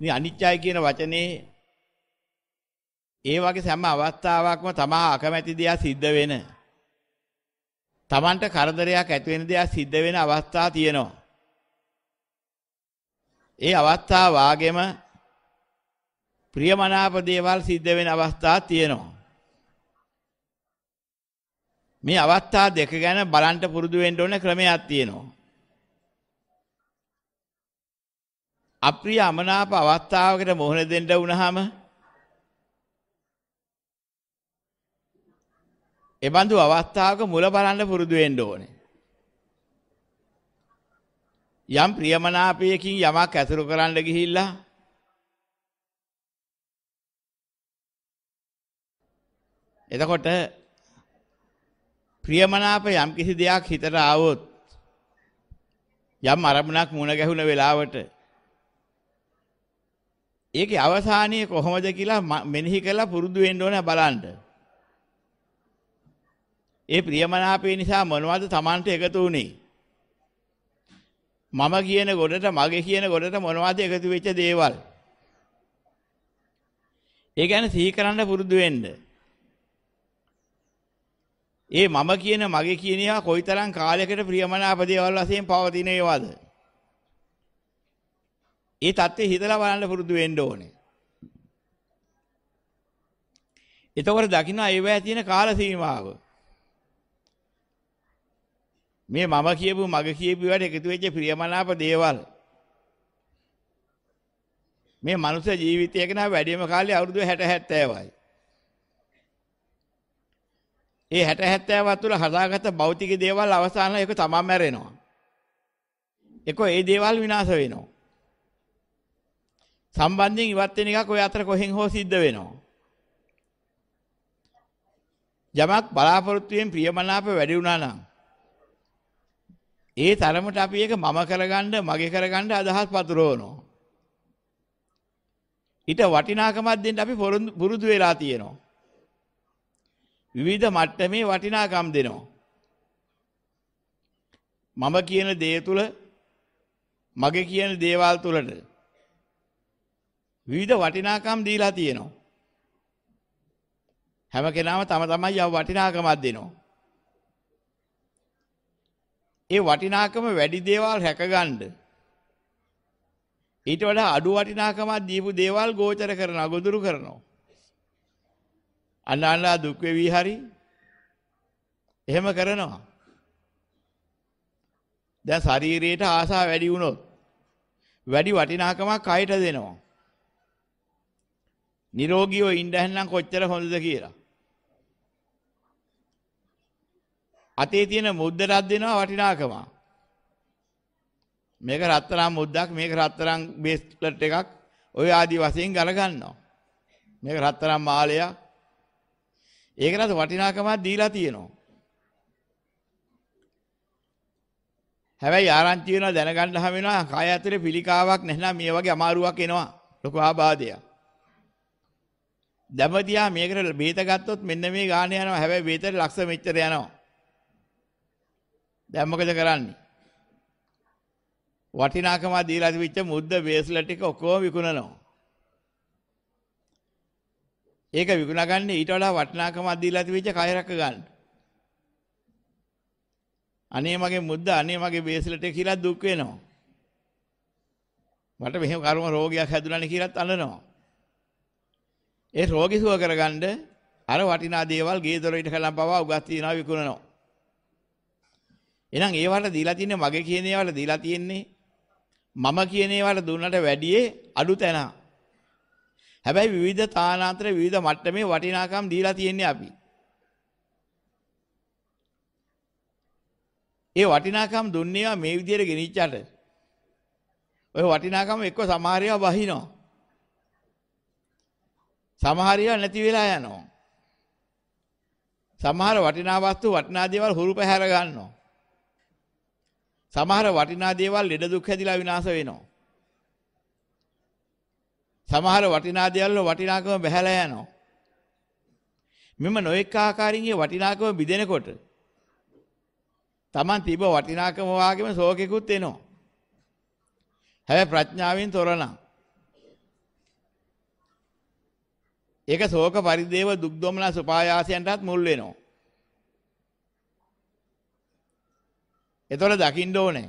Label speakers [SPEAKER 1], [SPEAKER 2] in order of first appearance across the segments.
[SPEAKER 1] මේ අනිත්‍යයි කියන වචනේ ඒ වගේ සෑම අවස්ථාවකම තමා අකමැති දෙයක් සිද්ධ වෙන තමන්ට කරදරයක් ඇති වෙන දෙයක් සිද්ධ වෙන අවස්ථා තියෙනවා. ඒ අවස්ථා වාගෙම ප්‍රියමනාප දේවල් සිද්ධ වෙන අවස්ථා තියෙනවා. මේ අවස්ථා දෙක ගැන බලන්න පුරුදු වෙන්න ඕන ක්‍රමයක් තියෙනවා. අප්‍රිය අමනාප අවස්ථාවකට මොහොන දෙන්න වුණාම එබඳු අවස්ථාවක මුල බලන්න පුරුදු වෙන්න ඕනේ. යම් ප්‍රියමනාපයකින් යමක් ඇසුරු කරන්න ගිහිල්ලා එතකොට ප්‍රියමනාප යම් කිසි දෙයක් හිතට ආවොත් යම් අරමුණක් මුණ ගැහුණ වෙලාවට ඒකේ අවසානය කොහොමද කියලා මෙනෙහි කරලා පුරුදු වෙන්න ඕන බලන්න. ඒ ප්‍රියමනාපය නිසා මොනවද Tamanට එකතු වුනේ? මම කියන ගොඩට මගේ කියන ගොඩට මොනවද එකතු වෙච්ච දේවල්? ඒ කියන්නේ සිහි කරන්න පුරුදු වෙන්න. ඒ මම කියන මගේ කියන ඒවා කොයිතරම් කාලයකට ප්‍රියමනාප දේවල් වශයෙන් පවතින ඒවාද? ඒ தත්ත්වේ හිතලා බලන්න පුරුදු වෙන්න ඕනේ. එතකොට දකින්න ඒවැය තියෙන කාල සීමාව. මේ මම කියපු මග කියපු වැඩ එකතු වෙච්ච ප්‍රියමනාප දේවල්. මේ මනුස්ස ජීවිතය ගැන වැඩිම කාලේ අවුරුදු 60 70යි. ඒ 60 70 තුළ හදාගත්ත භෞතික දේවල් අවසානයේ ඒක තමා මැරෙනවා. ඒක ඒ දේවල් විනාශ වෙනවා. සම්බන්ධයෙන් ඉවත් වෙන එකක් ඔය අතර කොහෙන් හෝ සිද්ධ වෙනවා. යමක් බලාපොරොත්තුෙන් ප්‍රියමනාප වැඩි වුණා නම් ඒ තරමට අපි ඒක මම කරගන්න මගේ කරගන්න අදහස් පතුරවනවා. ඊට වටිනාකමක් දෙන්න අපි පුරුදු වෙලා තියෙනවා. විවිධ මට්ටමේ වටිනාකම් දෙනවා. මම කියන දේ තුල මගේ කියන දේවල් තුලට විවිධ වටිනාකම් දීලා තියෙනවා. හැම කෙනාම තම තමයි යව වටිනාකමක් දෙනවා. ඒ වටිනාකම වැඩි දේවල් රැකගන්න ඊට වඩා අඩු වටිනාකමක් දීපු දේවල් ගෝචර කරනවා ගොදුරු කරනවා අනාලා දුක් වෙවි හරි එහෙම කරනවා දැන් ශරීරයට ආසාව වැඩි වුණොත් වැඩි වටිනාකමක් කයට දෙනවා නිරෝගීව ඉන්න හැන්නම් කොච්චර හොඳද කියලා. අතේ තියෙන මුද්දටක් දෙනවා වටිනාකම. මේක රත්තරන් මුද්දක් මේක රත්තරන් බේස්ලට් එකක් ඔය ආදි වශයෙන් ගලගන්නවා. මේක රත්තරන් මාලයක්. ඒකටත් වටිනාකමක් දීලා තියෙනවා. හැබැයි ආරංචි වෙනවා දැනගන්න හැම වෙනවා කය ඇතුලේ පිළිකාවක් නැත්නම් මේ වගේ අමාරුවක් එනවා. ලොකු ආබාධයක්. දැමදියා මේකට බේත ගත්තොත් මෙන්න මේ ගාණ යනවා. හැබැයි බේතේ ලක්ෂ මෙච්චර යනවා. දැන් මොකද කරන්නේ? වටිනාකම දීලා තිබිච්ච මුද්ද බේස්ලා ටික ඔක්කොම විකුණනවා. ඒක විකුණා ගන්න ඊට වඩා වටිනාකම දීලා තිබිච්ච කය රැක ගන්න. අනේ මගේ මුද්ද අනේ මගේ බේස්ලා ටික කියලා දුක් වෙනවා. මට මෙහෙම කර්ම රෝගයක් හැදුණානේ කියලාත් අඬනවා. ඒ රෝගී සුව කරගන්න අර වටිනා දේවල් ගේ දොර ඉට කලම් පවා උගස් තියනවා විකුණනවා. එහෙනම් ඒවට දීලා තින්නේ මගේ කියන ඒවට දීලා තින්නේ මම කියන ඒවට දුන්නට වැඩියේ අඩු තැන. හැබැයි විවිධ තානාන්තර විවිධ මට්ටමේ වටිනාකම් දීලා තින්නේ අපි. ඒ වටිනාකම් දුන්නේවා මේ විදියට ගෙනිච්චාට ඔය වටිනාකම එක්ක සමහර ඒවා බහිනවා. සමහර ඒවා නැති වෙලා යනවා. සමහර වටිනා වස්තු වටිනා දේවල් හුරු පැහැර ගන්නවා. සමහර වටිනා දේවල් ලෙඩ දුක් හැදිලා විනාශ වෙනවා. සමහර වටිනා දේවල් වල වටිනාකම බැහැලා යනවා. මෙම නොඑක ආකාරයේ වටිනාකම බිඳෙනකොට Taman තිබ වටිනාකම වාගේම ශෝකෙකුත් එනවා. හැබැයි ප්‍රඥාවෙන් තොරනම් ඒක ශෝක පරිදේව දුක් දොමනස් උපායාසයන්ටත් මුල් වෙනවා. ඒතොර දකින්න ඕනේ.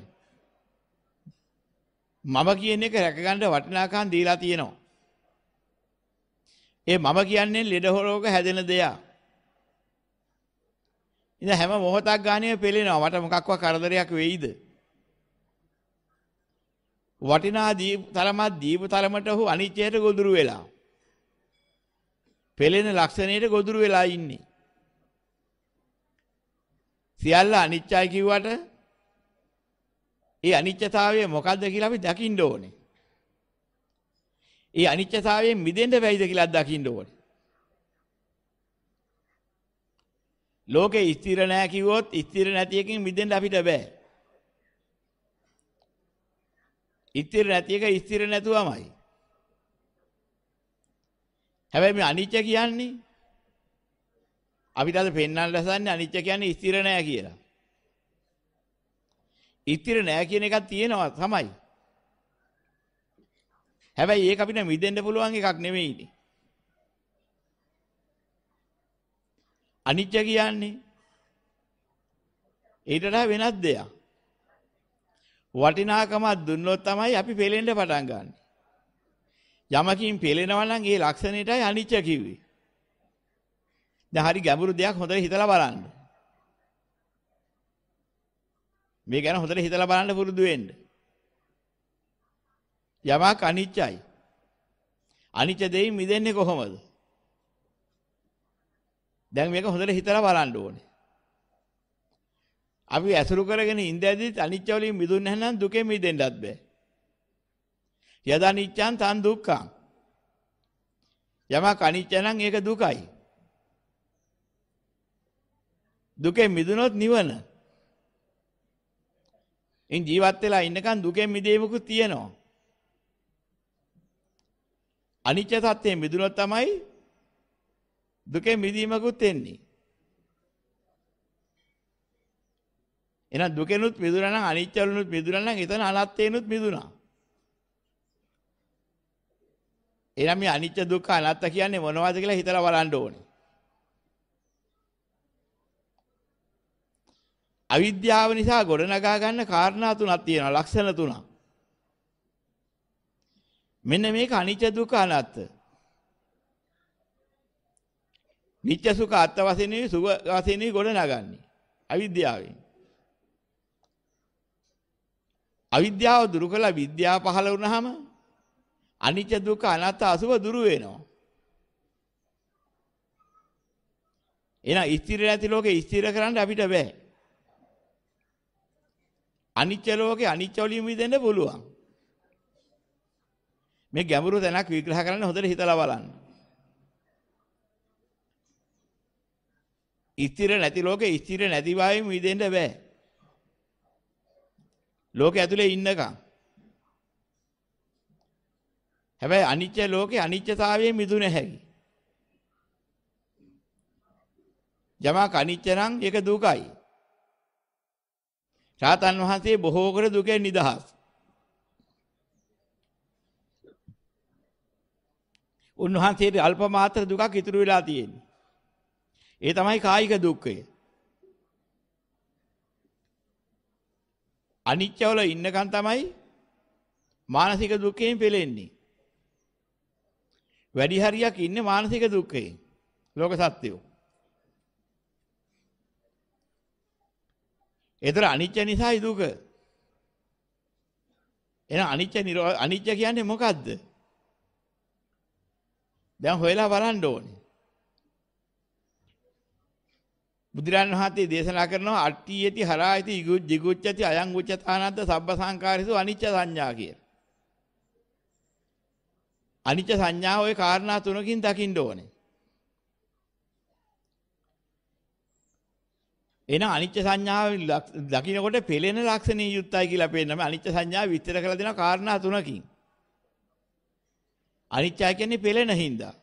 [SPEAKER 1] මම කියන එක රැකගන්න වටිනාකම් දීලා තියෙනවා. ඒ මම කියන්නේ ලෙඩ හොරෝක හැදෙන දෙයක්. ඉතින් හැම මොහොතක් ගානේ පෙළෙනවා. මට මොකක්වත් කරදරයක් වෙයිද? වටිනා දීප තරමක් දීප තරමට ඔහු අනිත්‍යයට ගොදුරු වෙලා. පෙළෙන ලක්ෂණයට ගොදුරු වෙලා ඉන්නේ. සියල්ල අනිත්‍යයි කිව්වට ඒ අනිත්‍යතාවය මොකද්ද කියලා අපි දකින්න ඕනේ. ඒ අනිත්‍යතාවයෙන් මිදෙන්න බැයිද කියලා දකින්න ඕනේ. ලෝකේ ස්ථිර නැහැ කිව්වොත් ස්ථිර නැති එකකින් මිදෙන්න අපිට බෑ. ස්ථිර නැති එක ස්ථිර නැතුවමයි. හැබැයි මේ අනිත්‍ය කියන්නේ අපිට අද පෙන්වන්න ලැසන්නේ අනිත්‍ය කියන්නේ ස්ථිර නෑ කියලා. ස්ථිර නෑ කියන එකක් තියෙනවා තමයි. හැබැයි ඒක අපිට මිදෙන්න පුළුවන් එකක් නෙමෙයිනේ. අනිත්‍ය කියන්නේ ඊට වඩා වෙනස් දෙයක්. වටිනාකමක් දුන්නොත් තමයි අපි පෙලෙන්න පටන් ගන්නේ. යමකින් පෙළෙනවා නම් ඒ ලක්ෂණයටයි අනිච්ච කිව්වේ. දැන් හරි ගැඹුරු දෙයක් හොඳට හිතලා බලන්න. මේ ගැන හොඳට හිතලා බලන්න පුරුදු වෙන්න. යමක් අනිච්චයි. අනිච්ච දෙයින් මිදෙන්නේ කොහොමද? දැන් මේක හොඳට හිතලා බලන්න ඕනේ. අපි ඇසුරු කරගෙන ඉඳද්දිත් අනිච්ච වලින් මිදුන්නේ නැත්නම් දුකෙන් මිදෙන්නත් බෑ. යද අනිච්චං තන් දුක්ඛං. යමක් අනිච්ච නම් ඒක දුකයි. දුකෙන් මිදුනොත් නිවන. ඉන් ජීවත් වෙලා ඉන්නකන් දුකෙන් මිදීමකුත් තියෙනවා. අනිච්ච තත්ත්වයෙන් මිදුනොත් තමයි දුකෙන් මිදීමකුත් එන්නේ. එහෙනම් දුකෙනුත් මිදුණා නම් අනිච්චවලුනුත් මිදුණා නම් එතන අනාත්මේනුත් මිදුණා. එහෙනම් මේ අනිත්‍ය දුක්ඛ අනාත්ම කියන්නේ මොනවද කියලා හිතලා බලන්න ඕනේ. අවිද්‍යාව නිසා ගොඩනගා ගන්න කාරණා තුනක් තියෙනවා, ලක්ෂණ තුනක්. මෙන්න මේක අනිත්‍ය දුක්ඛ අනාත්ම. නිත්‍ය සුඛ අත්ත වශයෙන්යි සුඛ වශයෙන්යි ගොඩනගන්නේ. අවිද්‍යාවෙන්. අවිද්‍යාව දුරු කළා විද්‍යාව පහළ වුණාම අනිච්ච දුක්ඛ අනාත්ම අසුබ දුරු වෙනවා. එහෙනම් ස්ථිර නැති ලෝකෙ ස්ථිර කරන්න අපිට බෑ. අනිච්ච ලෝකේ අනිච්ච වලින් මිදෙන්න පුළුවන්. මේ ගැඹුරු තැනක් විග්‍රහ කරන්න හොඳට හිතලා බලන්න. ස්ථිර නැති ලෝකේ ස්ථිර නැති බවින් මිදෙන්න බෑ. ලෝකේ ඇතුලේ ඉන්නකම් හැබැයි අනිත්‍ය ලෝකේ අනිත්‍යතාවයෙන් මිදුණ හැකි. යමක් අනිත්‍ය නම් ඒක දුකයි. රාතන් වහන්සේ බොහෝ කර දුකෙන් නිදහස්. උන්වහන්සේට අල්ප මාත්‍ර දුකක් ඉතුරු වෙලා තියෙන්නේ. ඒ තමයි කායික දුක්ඛය. අනිත්‍යවල ඉන්නකන් තමයි මානසික දුකෙන් පෙළෙන්නේ. වැඩි හරියක් ඉන්නේ මානසික දුක්ඛයෙන්. ලෝක සත්‍යෝ. ඒතර අනිත්‍ය නිසායි දුක. එහෙනම් අනිත්‍ය නිරෝධ අනිත්‍ය කියන්නේ මොකද්ද? දැන් හොයලා බලන්න ඕනේ. බුදුරන් වහන්සේ දේශනා කරනවා අට්ටි යති හරායති jigucchati අයං උච්චතානද්ද සබ්බ සංකාරිසු අනිච්ච සංඥා කියලා. අනිච්ච සංඥාව ওই කාරණා තුනකින් දකින්න ඕනේ. එහෙනම් අනිච්ච සංඥාව දකින්නකොට පෙළෙන ලක්ෂණී යුක්තයි කියලා පේන්නම අනිච්ච සංඥාව විස්තර කරලා දෙනවා කාරණා තුනකින්. අනිච්චය කියන්නේ පෙළෙන හින්දා.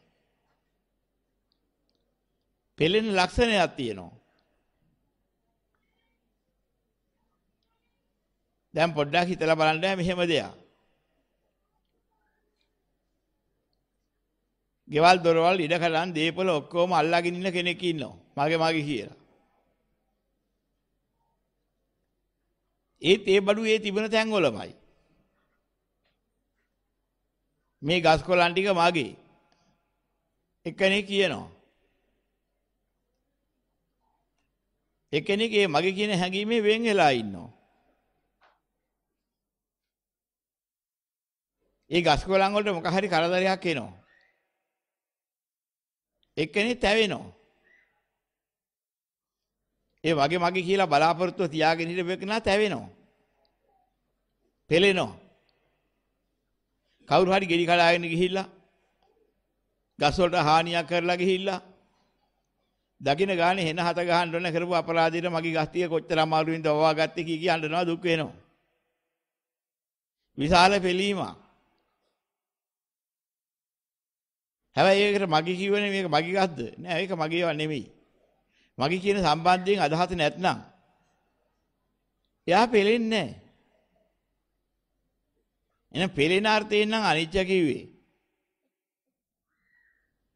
[SPEAKER 1] පෙළෙන ලක්ෂණයක් තියෙනවා. දැන් පොඩ්ඩක් හිතලා බලන්න මෙහෙම දෙයක්. ගෙවල් දොරවල් ඉඩකඩම් දීපල ඔක්කොම අල්ලාගෙන ඉන්න කෙනෙක් ඉන්නවා. මගේ මගේ කියලා. ඒත් ඒ බඩු ඒ තිබෙන තැන්වලමයි. මේ ගස් කොළන් ටික මගේ. එකනේ කියනවා. එකෙනෙක් ඒ මගේ කියන හැඟීමේ වෙන් වෙලා ඉන්නවා. ඒ ගස් කොළන් වලට මොකක් හරි කරදරයක් එනවා. එක්කෙනෙක් තැවෙනවා. ඒ වගේ මගේ කියලා බලාපොරොත්තුව තියාගෙන හිටපු කෙනා තැවෙනවා. පෙලෙනවා. කවුරු හරි ගෙඩි කඩාගෙන ගිහිල්ලා ගස් වලට හානියක් කරලා ගිහිල්ලා දකින්න ගානේ හෙන හත ගහන්න ඕන කරපු අපරාධයට මගේ ගස් ටික කොච්චර අමාරුවෙන්ද වවා ගත්තේ කී කී අඬනවා දුක් වෙනවා. විශාල පෙලීමක්. හැබැයි ඒකට මගේ කියවනේ මේක මගේ ගස්ද? නෑ ඒක මගේව නෙමෙයි. මගේ කියන සම්බන්ධයෙන් අදහස නැත්නම් එයා පෙලෙන්නේ නෑ. එහෙනම් පෙලෙන අර්ථයෙන් නම් අනිච්ච කිව්වේ.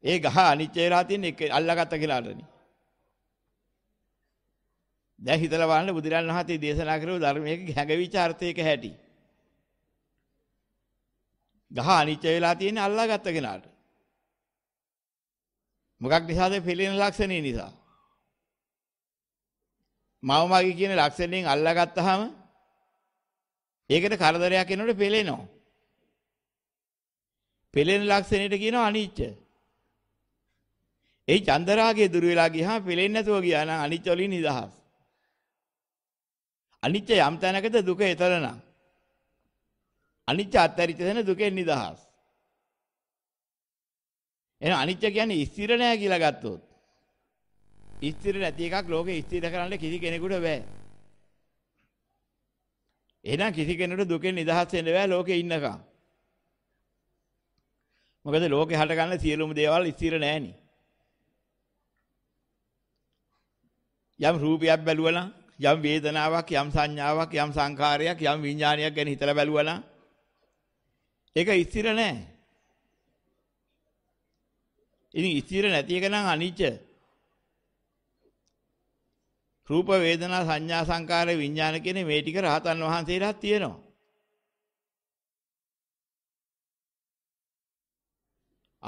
[SPEAKER 1] ඒ ගහ අනිච්ච වෙලා තියෙන එක අල්ලාගත්ත කියලා අරනේ. දැන් හිතලා බලන්න බුදුරන් වහන්සේ දේශනා කරපු ධර්මයේ හැඟවිච අර්ථයක හැටි. ගහ අනිච්ච වෙලා තියෙන අල්ලාගත්ත කෙනාට. මොකක් නිසාද පෙළෙන ලක්ෂණේ නිසා. මම මගේ කියන ලක්ෂණයෙන් අල්ලාගත්තාම ඒකට කරදරයක් එනකොට පෙළෙනවා. පෙළෙන ලක්ෂණයට කියනවා අනිච්ච. ඒ චන්දරාගේ දුර වෙලා ගියාම පෙළෙන්නේ නැතුව ගියා නම් අනිච්ච වලින් නිදහස්. අනිච්ච යම් තැනකද දුක එතරනම්. අනිච්ච අත්හැරිච්ච තැන දුකෙන් නිදහස්. එහෙනම් අනිත්‍ය කියන්නේ ස්ථිර නෑ කියලා ගත්තොත් ස්ථිර නැති එකක් ලෝකේ ස්ථිර කරන්න කිසි කෙනෙකුට බෑ. එහෙනම් කිසි කෙනෙකුට දුකෙන් නිදහස් වෙන්න බෑ ලෝකේ ඉන්නකම්. මොකද ලෝකේ හටගන්න සියලුම දේවල් ස්ථිර නෑනේ. යම් රූපයක් බැලුවනම් යම් වේදනාවක් යම් සංඥාවක් යම් සංකාරයක් යම් විඥානයක් ගැන හිතලා බැලුවනම් ඒක ස්ථිර නෑ. ඉතින් ස්ථිර නැති එක නම් අනිච්ච. රූප වේදනා සංඥා සංකාර විඥාන කියන මේ ටික රහතන් වහන්සේලාත් තියෙනවා.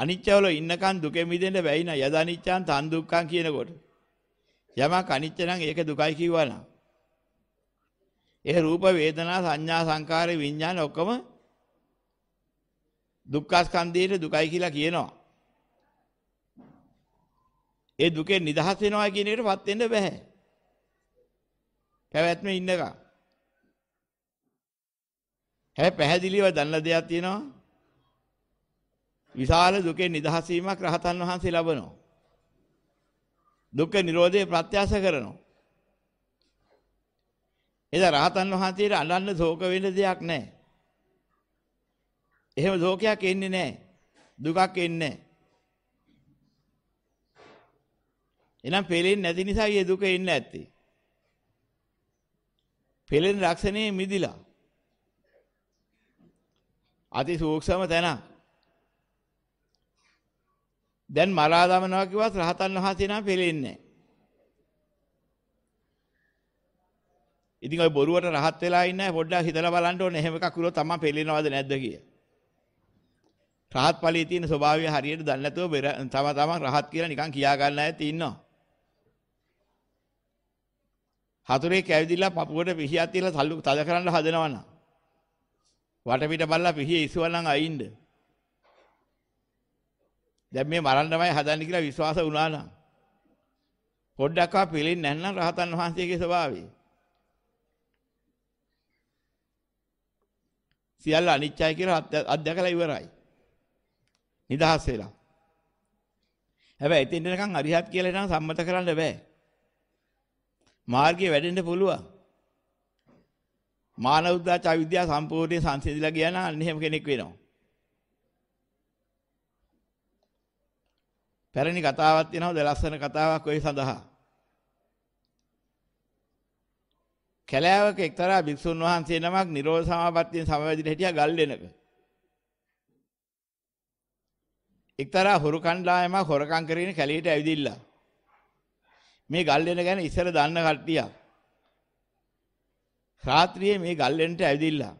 [SPEAKER 1] අනිච්චවල ඉන්නකන් දුකෙ මිදෙන්න බැයි නා යද අනිච්චාන් තන් දුක්ඛන් කියනකොට. යමක් අනිච්ච නම් ඒක දුකයි කිව්වනම්. ඒ රූප වේදනා සංඥා සංකාර විඥාන ඔක්කොම දුක්ඛ ස්කන්ධයේ දුකයි කියලා කියනවා. ඒ දුකෙන් නිදහස් වෙනවා කියන එකටපත් වෙන්න බෑ. පැවැත්මේ ඉන්නකම්. හැබැයි පැහැදිලිව දන්නා දෙයක් තියෙනවා. විශාල දුකෙන් නිදහස් වීමක් රහතන් වහන්සේ ලබනවා. දුක්ඛ නිරෝධය ප්‍රත්‍යස කරනවා. එදා රහතන් වහන්සේට අඬන්න ශෝක වෙන්න දෙයක් නැහැ. එහෙම ශෝකයක් එන්නේ නැහැ. දුකක් එන්නේ නැහැ. එහෙනම් පෙලෙන්නේ නැති නිසා මේ දුක එන්න ඇත්තේ. පෙලෙන ලක්ෂණේ මිදිලා. අති සූක්ෂම තැන. දැන් මරා දමනවා කිව්වත් රහතන් වහන්සේ නම් පෙලෙන්නේ නැහැ. ඉතින් ඔය බොරුවට රහත් වෙලා ඉන්නේ පොඩ්ඩක් හිතලා බලන්න ඕනේ එහෙම එකක් වුණොත් තමා පෙළෙනවද නැද්ද කිය. රහත් ඵලයේ තියෙන ස්වභාවය හරියට දන්නේ නැතුව තම තමන් රහත් කියලා නිකන් කියා ගන්න අයත් ඉන්නවා. හතුරේ කැවිදිලා පපුවට පිහියක් තියලා සල්ලු තද කරන්න හදනවනම් වටපිට බලලා පිහිය ඉසුවනම් අයින්ද දැන් මේ මරන්නමයි හදන්නේ කියලා විශ්වාස වුණා නම් පොඩ්ඩක්වත් පිළිෙන්නේ නැත්නම් රහතන් වහන්සේගේ ස්වභාවය සියල්ල අනිත්‍යයි කියලා අත්දැකලා ඉවරයි නිදහස් වෙලා හැබැයි එතෙන් දෙනකන් අරිහත් කියලා නම් සම්මත කරන්න බෑ මාර්ගය වැඩෙන්න පුළුවන්. මානව උද්දාච අවිද්‍යාව සම්පූර්ණයෙන් සංසිඳිලා ගියා නම් අන්න එහෙම කෙනෙක් වෙනවා. පැරණි කතාවක් තියෙනවද ලස්සන කතාවක් ඔය සඳහා. කැලෑවක එක්තරා භික්ෂුන් වහන්සේ නමක් නිරෝධ සමාපත්තියෙන් සමවැදින හිටියා ගල් දෙනක. එක්තරා හොරු කණ්ඩායමක් හොරකම් කරගෙන කැලේට ඇවිදිලා. මේ ගල්ලෙන ගැන ඉස්සර දන්න කට්ටියක්. රාත්‍රියේ මේ ගල්ලෙන්ට ඇවිදිලා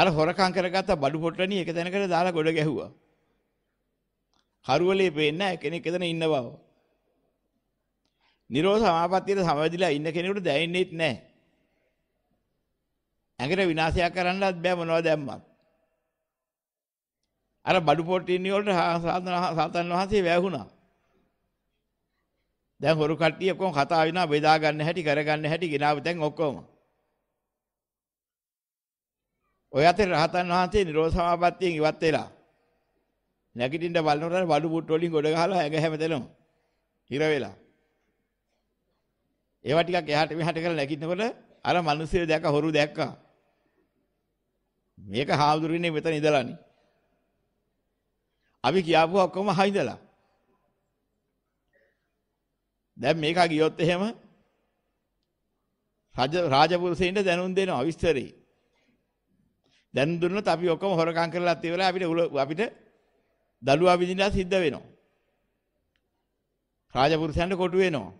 [SPEAKER 1] අර හොරකම් කරගත්ත බඩු පොට්ටණි එක තැනකට දාලා ගොඩ ගැහුවා. හරුවලේ පේන්නේ නැහැ කෙනෙක් එතන ඉන්න බව. නිරෝධ සමාපත්තියට සමවැදිලා ඉන්න කෙනෙකුට දැනෙන්නේත් නැහැ. ඇඟට විනාශයක් කරන්නවත් බෑ මොනවද දැම්මත්. අර බඩු පොට්ටින්නේ වලට සාතන් වහන්සේ වැහුණා. දැන් හොරු කට්ටිය ඔක්කොම කතා වෙනවා බෙදා ගන්න හැටි කර ගන්න හැටි ගෙනාව දැන් ඔක්කොම. ඔය අතර රහතන් වහන්සේ නිරෝධ සමාපත්තියෙන් ඉවත් වෙලා නැගිටින්න බලනකොට වඩු පුට්ට වලින් ගොඩ ගහලා ඇඟ හැමතැනම හිර වෙලා. ඒවා ටිකක් එහාට මෙහාට කරලා නැගිටිනකොට අර මිනිස්සු දැක්ක හොරු දැක්කා. මේක හාමුදුරනේ මෙතන ඉඳලානේ. අපි කියාපුවා ඔක්කොම හයිදලා. දැන් මේක ගියොත් එහෙම රජ රාජපුරුෂයින්ට දැනුම් දෙනවා විස්තරේ. දැන් දුන්නොත් අපි ඔක්කොම හොරකම් කරලා තියවලා අපිට අපිට දළුවා විඳින්න සිද්ධ වෙනවා. රාජපුරුෂයන්ට කොටු වෙනවා.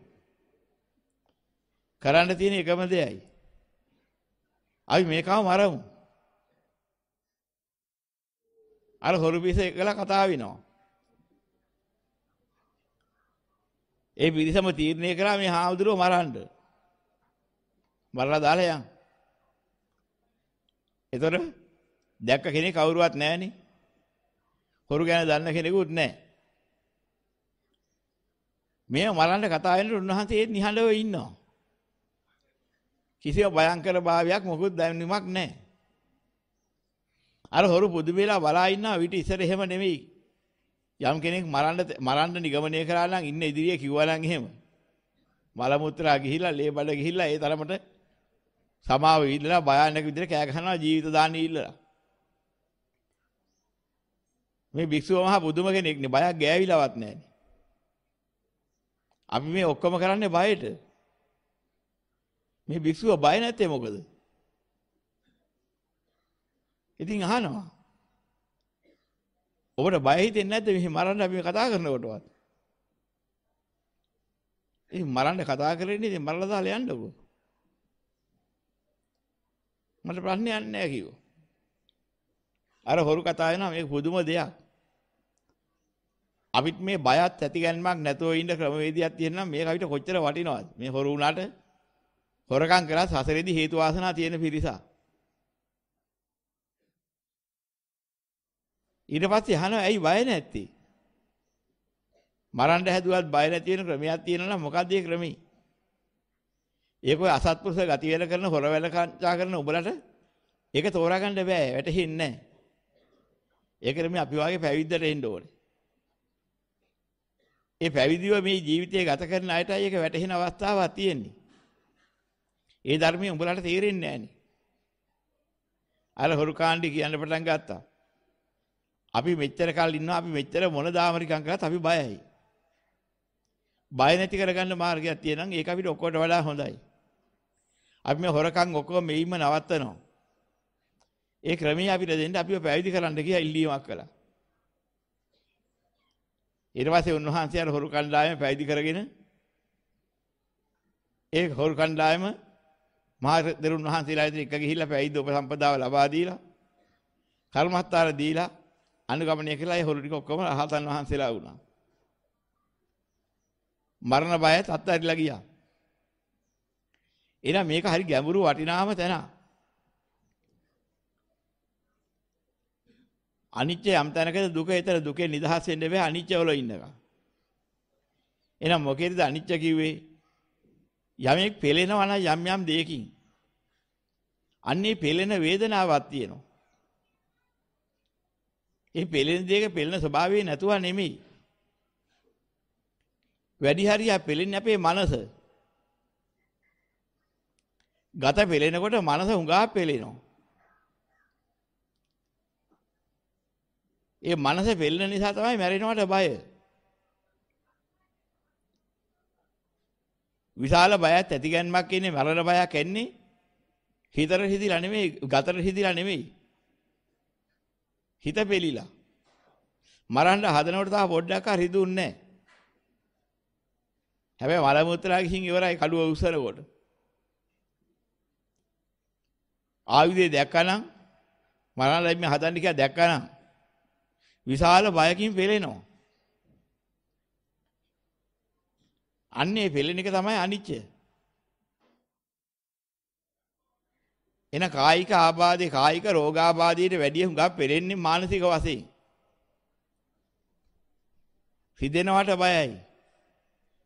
[SPEAKER 1] කරන්න තියෙන එකම දෙයයි. අපි මේකම මරමු. අර හොරු පිස එකලා කතා වෙනවා. ඒ පිරිසම තීරණය කළා මේ හාමුදුරුව මරන්න. මරලා දාලා යන්. ඒතර දැක්ක කෙනෙක් කවුරුවත් නැහනේ. හොරු ගැන දන්න කෙනෙකුත් නැහැ. මේ මරන්න කතා වෙනකොට උන්වහන්සේ ඒත් නිහඬව ඉන්නවා. කිසිම භයංකර භාවයක් මොකුත් දැනීමක් නැහැ. අර හොරු පුදු වෙලා බලා ඉන්නවා විට ඉස්සර එහෙම නෙමෙයි. යම් කෙනෙක් මරන්න මරන්න නිගමනය කරා නම් ඉන්න ඉදිරියේ කිව්වා නම් එහෙම මල මුත්‍රා ගිහිලා ලේ බඩ ගිහිලා ඒ තරමට සමාව ඉල්ලලා භයානක විදිහට කෑ ගහනවා ජීවිත දාන්න ඉල්ලලා මේ භික්ෂුව මහා බුදුම කෙනෙක්නේ බයක් ගෑවිලවත් නැහැනේ අපි මේ ඔක්කොම කරන්නේ බයට මේ භික්ෂුව බය නැත්තේ මොකද ඉතින් අහනවා ඔබට බය හිතෙන්නේ නැද්ද මෙහි මරන්න අපි කතා කරනකොටවත්? ඒ මරන්න කතා කරන්නේ ඉතින් මරලා දාලා යන්නකෝ. මට ප්‍රශ්නයක් නැහැ කිව්වා. අර හොරු කතා වෙනවා මේක පුදුම දෙයක්. අපිට මේ බයත් ඇතිගැන්මක් නැතුව ඉන්න ක්‍රමවේදයක් තියෙනවා මේක අපිට කොච්චර වටිනවද? මේ හොරු උනාට හොරකම් කරලා සසරේදී හේතු වාසනා තියෙන පිරිසක්. ඊට පස්සේ අහනවා ඇයි බය නැත්තේ? මරන්න හැදුවත් බය නැති වෙන ක්‍රමයක් තියෙනවා නම් මොකද්ද ඒ ක්‍රමී? ඒක ඔය අසත්පුරුෂ ගති වේල කරන හොර වේල කංචා කරන උඹලට ඒක තෝරා ගන්න බෑ වැටහෙන්නේ නැහැ. ඒක ක්‍රමී අපි වාගේ පැවිද්දට එන්න ඕනේ. ඒ පැවිදිව මේ ජීවිතය ගත කරන අයටයි ඒක වැටහෙන අවස්ථාවක් තියෙන්නේ. ඒ ධර්මයේ උඹලට තේරෙන්නේ නැහනේ. අර හොරු කාණ්ඩි කියන්න පටන් ගත්තා. අපි මෙච්චර කල් ඉන්නවා අපි මෙච්චර මොන දාමරිකම් කරත් අපි බයයි. බය නැති කරගන්න මාර්ගයක් තියෙනම් ඒක අපිට ඔක්කොට වඩා හොඳයි. අපි මේ හොරකම් ඔක්කොම මෙයිම නවත්තනවා. ඒ ක්‍රමයේ අපිට දෙන්න අපිව පැවිදි කරන්න කියලා ඉල්ලීමක් කළා. ඊට පස්සේ උන්වහන්සේ අර හොරු කණ්ඩායම පැවිදි කරගෙන ඒ හොරු කණ්ඩායම මහා දරුන් වහන්සේලා ඉදිරියට එක ගිහිල්ලා පැවිදි උපසම්පදාව ලබා දීලා කර්මහත්තාර දීලා අනුගමනය කළා ඒ හොරු ටික ඔක්කොම රහතන් වහන්සේලා වුණා. මරණ බයත් අත්හැරිලා ගියා. එහෙනම් මේක හරි ගැඹුරු වටිනාම තැන. අනිත්‍ය යම් තැනකද දුක ඒතර දුකේ නිදහස් වෙන්න බෑ අනිත්‍ය වල ඉන්නකම්. එහෙනම් මොකේද අනිත්‍ය කිව්වේ? යමෙක් පෙළෙනවා නම් යම් යම් දෙයකින්. අන්නේ පෙළෙන වේදනාවක් තියෙනවා. ඒ පෙළෙන දේක පෙළෙන ස්වභාවය නැතුව නෙමෙයි. වැඩි හරියක් පෙළෙන්නේ අපේ මනස. ගත පෙළෙනකොට මනස හුඟා පෙළෙනවා. ඒ මනස පෙළෙන නිසා තමයි මැරෙනවට බය. විශාල බයත් ඇතිගැන්මක් ඉන්නේ මරණ බයක් එන්නේ හිතර හිදිලා නෙමෙයි ගතර හිදිලා නෙමෙයි හිත පෙලිලා. මරන්න හදනකොට තා පොඩ්ඩක් හරි දුන්නේ නැහැ. හැබැයි මල මුත්‍රා ගිහින් ඉවරයි කඩුව උස්සනකොට. ආයුධය දැක්කනම් මරණ ලැබෙන්නේ හදන්න කියලා දැක්කනම් විශාල බයකින් පෙළෙනවා. අන්නේ පෙළෙන එක තමයි අනිච්චය. එන කායික ආබාධේ කායික රෝගාබාධයට වැඩිය හුඟක් පෙරෙන්නේ මානසික වශයෙන්. රිදෙනවට බයයි.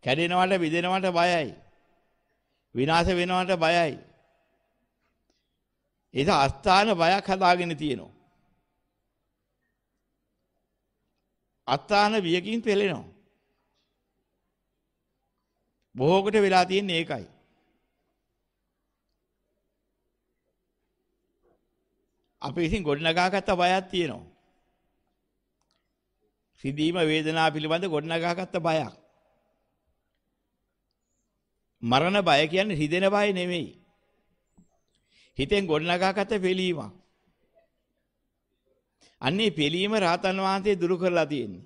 [SPEAKER 1] කැඩෙනවට බිදෙනවට බයයි. විනාශ වෙනවට බයයි. ඒක අස්ථාන බයක් හදාගෙන තියෙනවා. අස්ථාන වියකින් පෙළෙනවා. බොහෝකට වෙලා තියෙන්නේ ඒකයි. අපි විසින් ගොඩනගාගත්ත බයක් තියෙනවා. සිදීම වේදනා පිළිබඳ ගොඩනගාගත්ත බයක්. මරණ බය කියන්නේ හිදෙන බය නෙමෙයි. හිතෙන් ගොඩනගාගත පිළීමක්. අන්නේ පිළීම රාතන් වහන්සේ දුරු කරලා තියෙන්නේ.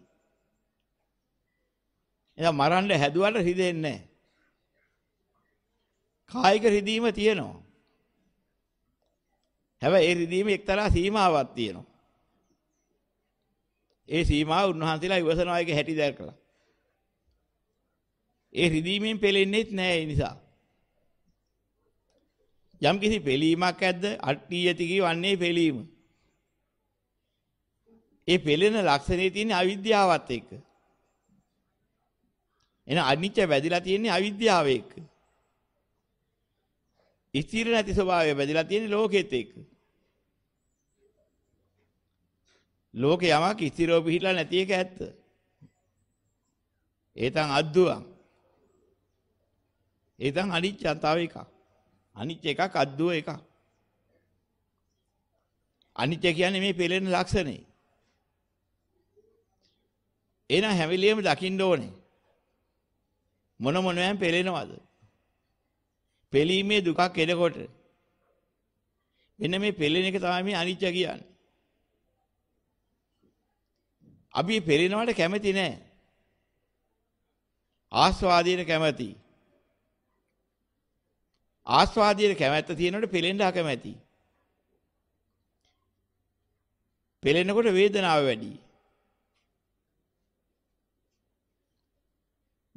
[SPEAKER 1] එයා මරන්න හැදුවට හිදෙන්නේ නැහැ. කායික රිදීම තියෙනවා. හැබැයි ඒ රිදීමේ එක්තරා සීමාවක් තියෙනවා. ඒ සීමාව උන්වහන්සේලා ඉවසනවා එක හැටි දැකලා. ඒ රිදීමෙන් පෙලෙන්නේත් නැහැ ඒ නිසා. යම් කිසි පෙලීමක් ඇද්ද අට්ටි යති කියවන්නේ පෙලීම. ඒ පෙලෙන ලක්ෂණේ තියෙන අවිද්‍යාවත් එක්ක. එන අනිච්ච වැදිලා තියෙන්නේ අවිද්‍යාව එක්ක. ස්ථිර නැති ස්වභාවය වැදිලා තියෙන්නේ ලෝකෙත් එක්ක. ලෝකේ යමක් ස්ථිරව පිහිටලා නැති එක ඇත්ත. ඒතන් අද්දුවක්. ඒතන් අනිච්චන් තව එකක්. අනිච්ච එකක් අද්දුව එකක්. අනිච්ච කියන්නේ මේ පෙළෙන ලක්ෂණේ. එහෙනම් හැම වෙලෙම දකින්න ඕනේ. මොන මොනෑම් පෙළෙනවද? පෙළීමේ දුකක් එනකොට මෙන්න මේ පෙළෙන එක තමයි මේ අනිච්ච කියන්නේ. අපි පෙරෙනවට කැමති නෑ. ආස්වාදයට කැමති. ආස්වාදයට කැමැත්ත තියෙනකොට පෙලෙන්න අකමැති. පෙලෙනකොට වේදනාව වැඩි.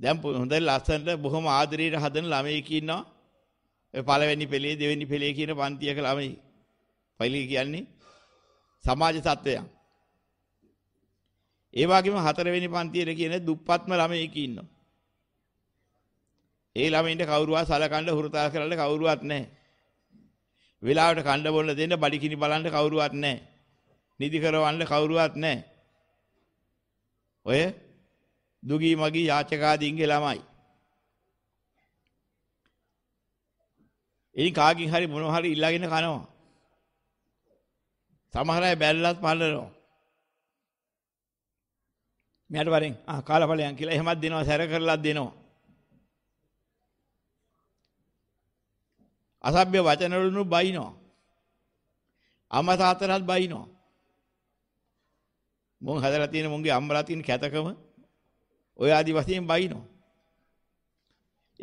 [SPEAKER 1] දැන් හොඳට ලස්සනට බොහොම ආදරයෙන් හදන ළමයෙක් ඉන්නවා. ඒ පළවෙනි පෙළේ දෙවෙනි පෙළේ කියන පන්තියක ළමයි. පළේ කියන්නේ සමාජ සත්වයන්. ඒ වගේම හතරවෙනි පන්තියේ කියන දුප්පත්ම ළමයෙක් ඉන්නවා. ඒ ළමයින්ට කවුරුවත් සලකන්න හුරතල් කරන්න කවුරුවත් නැහැ. වෙලාවට කණ්ඩ බොන්න දෙන්න බඩිකිනි බලන්න කවුරුවත් නැහැ. නිදි කරවන්න කවුරුවත් නැහැ. ඔය දුගී මගී යාචකාදීන්ගේ ළමයි. ඉතින් කාගෙන් හරි මොනවා හරි ඉල්ලගෙන කනවා. සමහර අය බැලලත් පල්ලනවා. මෙයාට වරෙන් ආ කාලා ඵලයන් කියලා එහෙමත් දෙනවා සැර කරලා දෙනවා අසභ්‍ය වචන වලිනු බයිනවා අමසාතරත් බයිනවා මොන් හදලා තියෙන මොන්ගේ අම්මලා තියෙන කැතකම ඔය ආදි වශයෙන් බයිනවා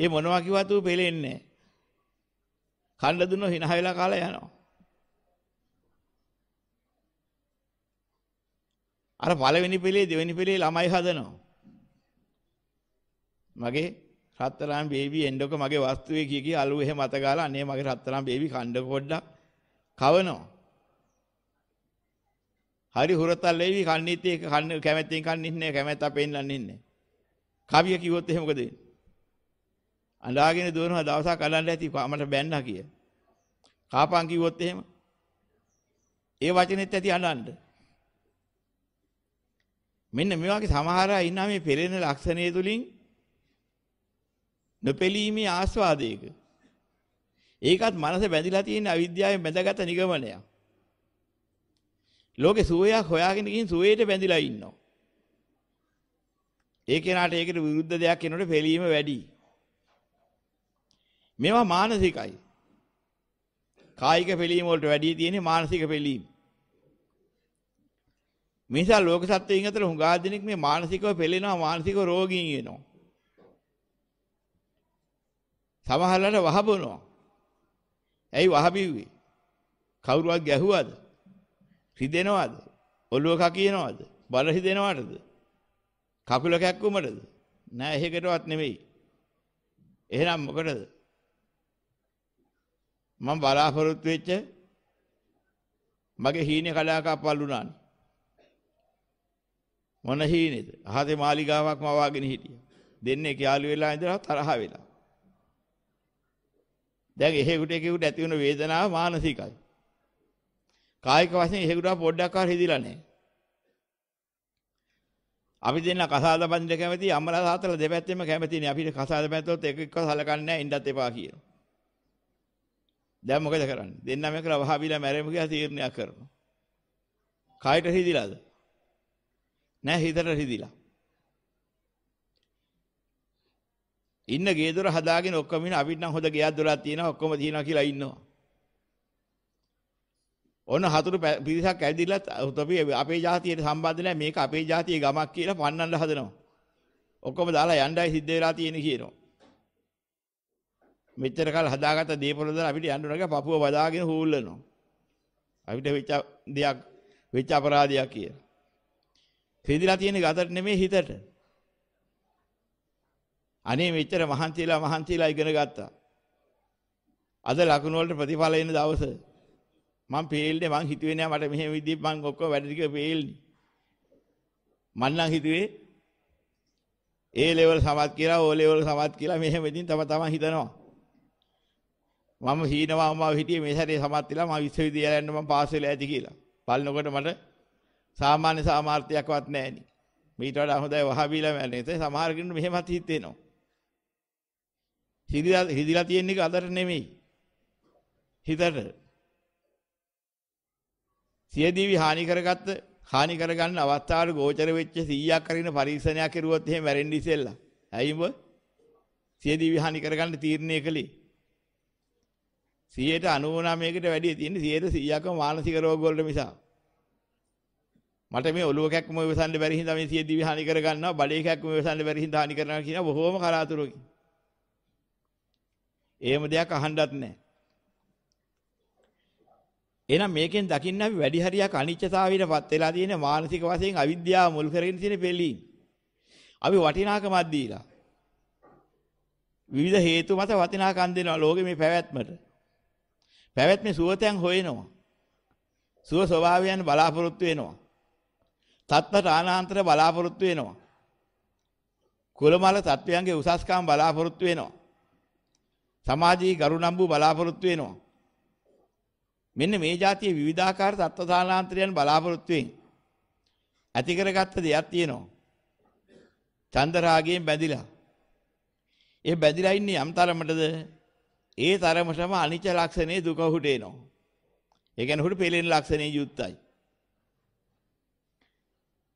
[SPEAKER 1] ඒ මොනවා කිව්වත් උ පෙලෙන්නේ නැහැ කන්න දුන්නොත් hina වෙලා කාලා යනවා අර පළවෙනි පෙළේ දෙවෙනි පෙළේ ළමයි හදනවා. මගේ රත්තරන් බේබි එන්නක මගේ වස්තුවේ කිය කී අලු එහෙම අත ගාලා අනේ මගේ රත්තරන් බේබි කණ්ඩ පොඩ්ඩක් කවනවා. හරි හුරතල් වෙවි කන්නේත් ඒක කන්න කැමැත්තෙන් කන්නේ නැහැ කැමැත්ත අපෙන්නන්නේ නැහැ. කවිය කිව්වොත් එහෙම මොකද වෙන්නේ? අඳාගෙන දුවනවා දවසක් අඬන්න ඇති මට බැන්නා කිය. කාපන් කිව්වොත් එහෙම ඒ වචනෙත් ඇති අඬන්න. මෙන්න මේ වගේ සමහර අය ඉන්නා මේ පෙරෙන ලක්ෂණය තුලින් නොපෙලීමේ ආස්වාදයක. ඒකත් මනස බැඳිලා තියෙන අවිද්‍යාවෙන් බැඳගත් නිගමනයක්. ලෝකේ සුවයක් හොයාගෙන ගිහින් සුවයට බැඳිලා ඉන්නවා. ඒ කෙනාට ඒකට විරුද්ධ දෙයක් එනකොට පෙළීම වැඩි. මේවා මානසිකයි. කායික පෙළීම වලට වැඩිය තියෙන්නේ මානසික පෙළීම. මේ නිසා ලෝක සත්වයන් අතර හුඟා දෙනෙක් මේ මානසිකව පෙළෙනවා මානසික රෝගීන් වෙනවා. සමහරලාට වහබනවා. ඇයි වහබිව්වේ? කවුරුවත් ගැහුවද? රිදෙනවද? ඔළුව කකියනවද? බල රිදෙනවටද? කකුල කැක්කුමටද? නෑ එහෙකටවත් නෙමෙයි. එහෙනම් මොකටද? මම බලාපොරොත්තු වෙච්ච මගේ හීනේ කලාකප්පල් වුණානේ. මොන හීනේද? අහසේ මාලිගාවක්ම වවාගෙන හිටියා. දෙන්නේ යාළු වෙලා ඉඳලා තරහ වෙලා. දැන් එහෙකට එකෙකුට ඇති වෙන වේදනාව මානසිකයි. කායික වශයෙන් එහෙකට පොඩ්ඩක් හරි හිදිලා නැහැ. අපි දෙන්න කසාද බඳින්න කැමති අම්මලා තාත්තලා දෙපැත්තෙම කැමතිනේ අපිට කසාද බැද්දොත් එක එක්ක සලකන්නේ නැහැ ඉන්නත් එපා කියනවා. දැන් මොකද කරන්නේ? දෙන්නම එකලා වහබිලා මැරෙමු කියලා තීරණයක් කරනවා. කායිට හිදිලාද? නෑ හිතට රිදිලා. ඉන්න ගේ දොර හදාගෙන ඔක්කොම ඉන්න අපිට නම් හොඳ ගෙයක් දොරක් තියෙනවා ඔක්කොම තියෙනවා කියලා ඉන්නවා. ඔන්න හතුරු පිරිසක් ඇවිදලා අපි අපේ ජාතියට සම්බන්ධ නැහැ මේක අපේ ජාතියේ ගමක් කියලා පන්නන්න හදනවා. ඔක්කොම දාලා යණ්ඩයි සිද්ධ වෙලා තියෙන කියනවා. මෙච්චර කාල හදාගත්ත දීපවල දාලා අපිට යන්න නැග පපුව බදාගෙන හූල්ලනවා. අපිට වෙච්ච දෙයක් වෙච්ච අපරාධයක් කියලා. පෙදිලා තියෙන්නේ ගතට නෙමෙයි හිතට. අනේ මෙච්චර මහන්තිලා මහන්තිලා ඉගෙන ගත්තා. අද ලකුණු වලට ප්‍රතිඵල එන දවස මං පේල්නේ මං හිතුවේ නෑ මට මෙහෙම විදිහට මං ඔක්කොම වැඩ ටික පේල්නේ. මං නම් හිතුවේ ඒ ලෙවල් සමත් කියලා ඕ ලෙවල් සමත් කියලා මෙහෙම ඉදින් තම තමන් හිතනවා. මම හීනවා මම හිතියේ මේ සැරේ සමත් වෙලා මම විශ්වවිද්‍යාලයෙන් මම පාස් වෙලා ඇති කියලා. බලනකොට මට සාමාන්‍ය සාමාර්ථයක්වත් නැහැ නේ. මීට වඩා හොඳයි වහබීලා මැරෙන. ඒ සමහර කෙනෙකුට මෙහෙමත් හිතෙනවා. හිදිලා හිදිලා තියෙන්නේ අදට නෙමෙයි. හිතට. සියදිවි හානි කරගත්ත හානි කරගන්න අවස්ථාවට ගෝචර වෙච්ච 100ක් කරගෙන පරීක්ෂණයක් කරුවොත් එහෙම වැරෙන්නේ ඉතින්ලා. ඇයිඹ? සියදිවි හානි කරගන්න තීරණය කළේ. 100ට 99කට වැඩිය තියෙන්නේ 100ට 100ක්ම මානසික රෝග වලට මිසක්. මට මේ ඔලුව කැක්කම වෙසන්න බැරි හින්දා මේ සිය දිවි හානි කරගන්නවා බලේ කැක්කම වෙසන්න බැරි හින්දා හානි කරනවා කියන බොහෝම කලාතුරකින්. එහෙම දෙයක් අහන්නවත් නැහැ. එහෙනම් මේකෙන් දකින්න අපි වැඩි හරියක් අනිත්‍යතාවයටපත් වෙලා තියෙන මානසික වශයෙන් අවිද්‍යාව මුල් කරගෙන තියෙන පෙළීම්. අපි වටිනාකමක් දීලා විවිධ හේතු මත වටිනාකම් දෙනවා ලෝකෙ මේ පැවැත්මට. පැවැත්මේ සුවතෙන් හොයනවා. සුව ස්වභාවයන් බලාපොරොත්තු වෙනවා. තත්ත්ව රාණාන්තර බලාපොරොත්තු වෙනවා. කුලමල තත්වයන්ගේ උසස්කම් බලාපොරොත්තු වෙනවා. සමාජී ගරුනම්බු බලාපොරොත්තු වෙනවා. මෙන්න මේ જાතිය විවිධාකාර තත්ත්ව රාණාන්තරයන් බලාපොරොත්තුෙන් ඇති කරගත්ත දෙයක් තියෙනවා. චන්දරාගයෙන් බැඳිලා. ඒ බැඳිලා ඉන්නේ යම් තරමටද ඒ තරමටම අනිච්ච ලක්ෂණේ දුක හුටේනවා. ඒ කියන්නේ හුට පෙළෙන ලක්ෂණේ යුක්තයි.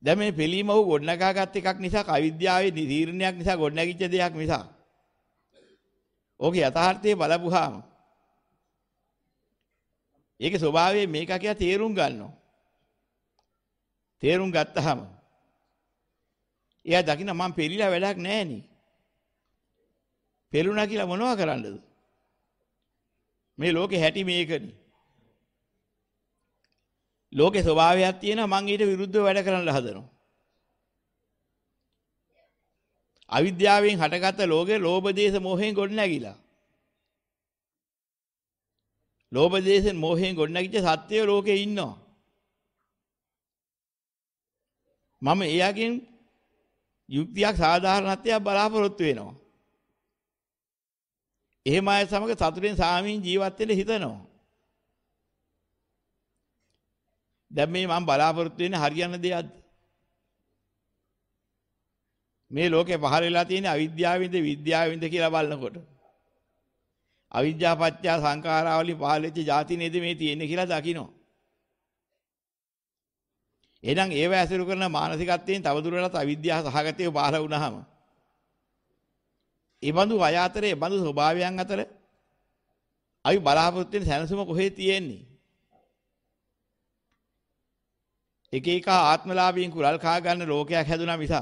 [SPEAKER 1] දැන් මේ පිළීම ඔහු ගොඩනගාගත් එකක් නිසා අවිද්‍යාවේ තීරණයක් නිසා ගොඩනැගිච්ච දෙයක් නිසා. ඕකේ යථාර්ථයේ බලපුවාම ඒකේ ස්වභාවය මේක කියලා තේරුම් ගන්නවා. තේරුම් ගත්තාම එයා දකින්න මම පෙරිලා වැඩක් නැහැ නේ. පෙළුණා කියලා මොනවා කරන්නද? මේ ලෝකේ හැටි මේකනේ. ලෝකේ ස්වභාවයක් තියෙනවා මං ඊට විරුද්ධව වැඩ කරන්න හදනවා. අවිද්‍යාවෙන් හටගත්ත ලෝකේ ලෝභ දේශ මොහෙන් ගොඩනැගිලා. ලෝභ දේශෙන් මොහෙන් ගොඩනැගිච්ච සත්‍යය ලෝකේ ඉන්නවා. මම එයාගෙන් යුක්තියක් සාධාරණත්වයක් බලාපොරොත්තු වෙනවා. එහෙම අය සමග සතුටින් සාමීන් ජීවත් වෙන්න හිතනවා. දැන් මේ මම බලාපොරොත්තු වෙන්නේ හරියන දෙයක්ද? මේ ලෝකේ පහළ වෙලා තියෙන අවිද්‍යාවෙන්ද විද්‍යාවෙන්ද කියලා බලනකොට අවිද්‍යා පත්‍ය සංඛාරාවලි පහළ වෙච්ච જાති නේද මේ තියෙන්නේ කියලා දකිනවා. එහෙනම් ඒව ඇසුරු කරන මානසිකත්වයෙන් තවදුරටත් අවිද්‍යාව සහගතව පහළ වුණාම ඒ බඳු අය අතරේ බඳු ස්වභාවයන් අතර අපි බලාපොරොත්තු වෙන සැනසීම කොහේ තියෙන්නේ? එක එක ආත්මලාභයෙන් කුරල් කා ගන්න ලෝකයක් හැදුනා මිස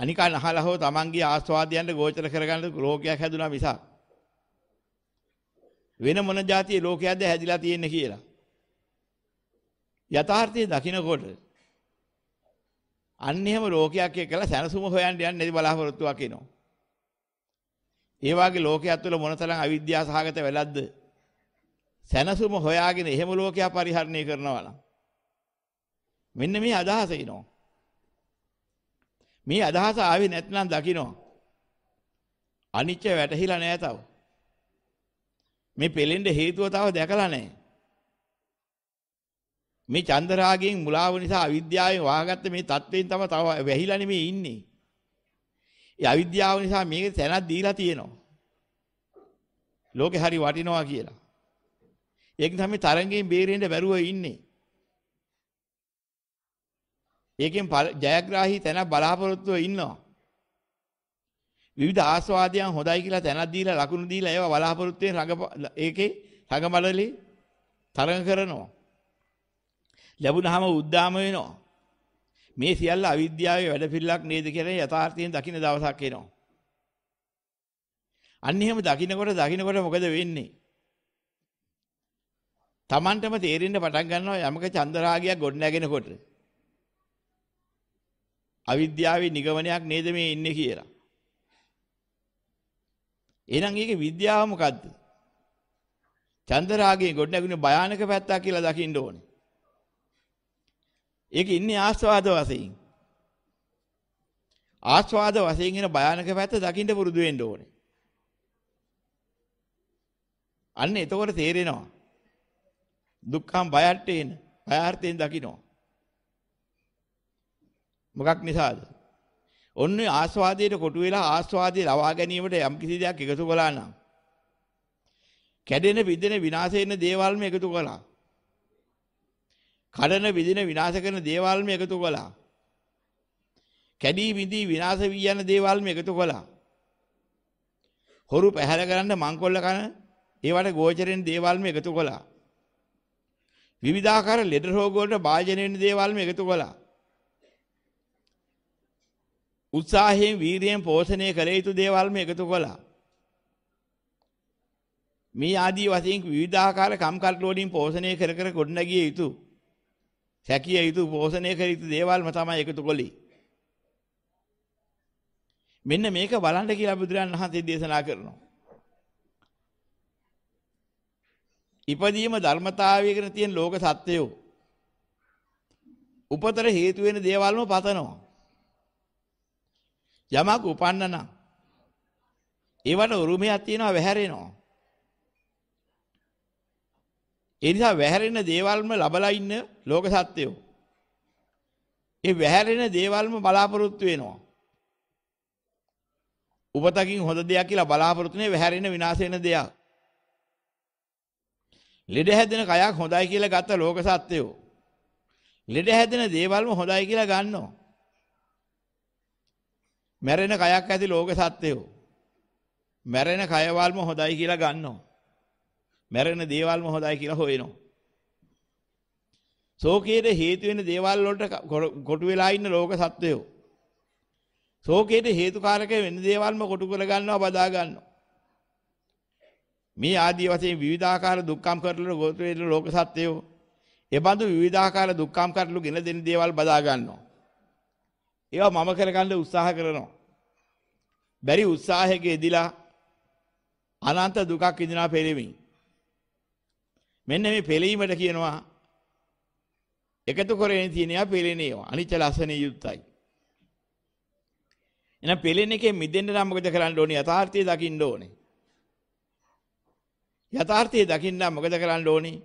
[SPEAKER 1] අනික අහලා හෝ තමන්ගේ ආස්වාදයන්ට ගෝචර කරගන්න ලෝකයක් හැදුනා මිස වෙන මොන જાතියේ ලෝකයක්ද හැදිලා තියෙන්නේ කියලා යථාර්ථයේ දකින්නකොට අන්න එහෙම ලෝකයක් එක්කලා සැනසුම හොයන්න යන්නේ නැති බලාපොරොත්තුවක් එනවා. ඒ වගේ ලෝකයක් තුළ මොනතරම් අවිද්‍යාව සහගත වෙලද්ද සැනසුම හොයාගෙන එහෙම ලෝකයා පරිහරණය කරනවා නම් මෙන්න මේ අදහස එනවා. මේ අදහස ආවේ නැත්නම් දකින්නවා. අනිච්ච වැටහිලා නැහැ තව. මේ පෙලෙන්න හේතුව තව දැකලා නැහැ. මේ චන්දරාගයෙන් මුලාව නිසා අවිද්‍යාවෙන් වහගත්ත මේ தත්වෙන් තම තව වැහිලානේ මේ ඉන්නේ. ඒ අවිද්‍යාව නිසා මේක තැනක් දීලා තියෙනවා. ලෝකේ හරි වටිනවා කියලා. ඒක තමයි තරංගයෙන් බේරෙන්න බැරුව ඉන්නේ. ඒකෙන් ජයග්‍රාහී තැනක් බලාපොරොත්තුව ඉන්නවා. විවිධ ආස්වාදයන් හොඳයි කියලා තැනක් දීලා ලකුණු දීලා ඒවා බලාපොරොත්තුෙන් රඟ ඒකේ රඟමලලේ තරඟ කරනවා. ලැබුණාම උද්දාම වෙනවා. මේ සියල්ල අවිද්‍යාවේ වැඩපිළිලක් නේද කියලා යථාර්ථයෙන් දකින්න දවසක් එනවා. අන්න එහෙම දකින්නකොට දකින්නකොට මොකද වෙන්නේ? Tamanටම තේරෙන්න පටන් ගන්නවා යමක චන්දරාගයක් ගොඩනැගෙනකොට. අවිද්‍යාවේ නිගමනයක් නේද මේ ඉන්නේ කියලා. එහෙනම් ඒකේ විද්‍යාව මොකද්ද? චන්දරාගයේ ගොඩනැගුණේ භයානක පැත්තක් කියලා දකින්න ඕනේ. ඒක ඉන්නේ ආස්වාද වශයෙන්. ආස්වාද වශයෙන් එන භයානක පැත්ත දකින්න පුරුදු වෙන්න ඕනේ. අන්න එතකොට තේරෙනවා. දුක්ඛම් බයට්ටේන බයාර්ථයෙන් දකිනවා. මොකක් නිසාද? ඔන්න ආස්වාදයට කොටු වෙලා ආස්වාදයේ ලවා ගැනීමට යම් කිසි දෙයක් එකතු කළා නම් කැඩෙන විදින විනාශ වෙන දේවල් මේ එකතු කළා. කඩන විදින විනාශ කරන දේවල් මේ එකතු කළා. කැඩී විදී විනාශ වී යන දේවල් මේ එකතු කළා. හොරු පැහැර කරන්න මංකොල්ල කන ඒවට ගෝචරෙන් දේවල් මේ එකතු කළා. විවිධාකාර ලෙඩ රෝග වලට භාජනය වෙන දේවල් මේ එකතු කළා. උත්සාහයෙන් වීරියෙන් පෝෂණය කළ යුතු දේවල් මේ එකතු කළා. මේ ආදී වශයෙන් විවිධාකාර කම්කටොළු වලින් පෝෂණය කර කර ගොඩනැගිය යුතු සැකිය යුතු පෝෂණය කර යුතු දේවල්ම තමයි එකතු කළේ. මෙන්න මේක බලන්න කියලා බුදුරන් වහන්සේ දේශනා කරනවා. ඉපදීම ධර්මතාවය කියන තියෙන ලෝක සත්‍යය උපතර හේතු වෙන දේවල්ම පතනවා. යමක් උපන්න නම් ඒවට උරුමයක් තියෙනවා වැහැරෙනවා. ඒ නිසා වැහැරෙන දේවල්ම ලබලා ඉන්න ලෝක සත්‍යෝ. ඒ වැහැරෙන දේවල්ම බලාපොරොත්තු වෙනවා. උපතකින් හොඳ දෙයක් කියලා බලාපොරොත්තුනේ වැහැරෙන විනාශ වෙන දෙයක්. ලෙඩ හැදෙන කයක් හොඳයි කියලා ගත ලෝක සත්‍යෝ. ලෙඩ හැදෙන දේවල්ම හොඳයි කියලා ගන්නවා. මැරෙන කයක් ඇති ලෝක සත්‍යෝ. මැරෙන කයවල්ම හොඳයි කියලා ගන්නවා. මැරෙන දේවල්ම හොඳයි කියලා හොයනවා. ශෝකයට හේතු වෙන දේවල් වලට කොටු වෙලා ඉන්න ලෝක සත්වයෝ. ශෝකයට හේතුකාරක වෙන දේවල්ම කොටු කර ගන්නවා බදා ගන්නවා. මේ ආදී වශයෙන් විවිධාකාර දුක්ඛම් කරටළු ගෝත්‍ර වේදන ලෝක සත්‍යෝ එබඳු විවිධාකාර දුක්ඛම් කරටළු ගෙන දෙන දේවල් බදා ගන්නවා. ඒවා මම කරගන්න උත්සාහ කරනවා. බැරි උත්සාහයක යෙදিলা අනන්ත දුකක් විඳිනා පෙළෙමින් මෙන්න මේ පෙළීමට කියනවා එකතු කරගෙන තියෙනවා පෙළෙනේවා අනිච්ච ලස්සනේ යුක්තයි. එහෙනම් පෙළෙන එකේ මිදෙන්න නම් මොකද කරන්න ඕනේ? යථාර්ථය දකින්න ඕනේ. යථාර්ථය දකින්න මොකද කරන්න ඕනේ?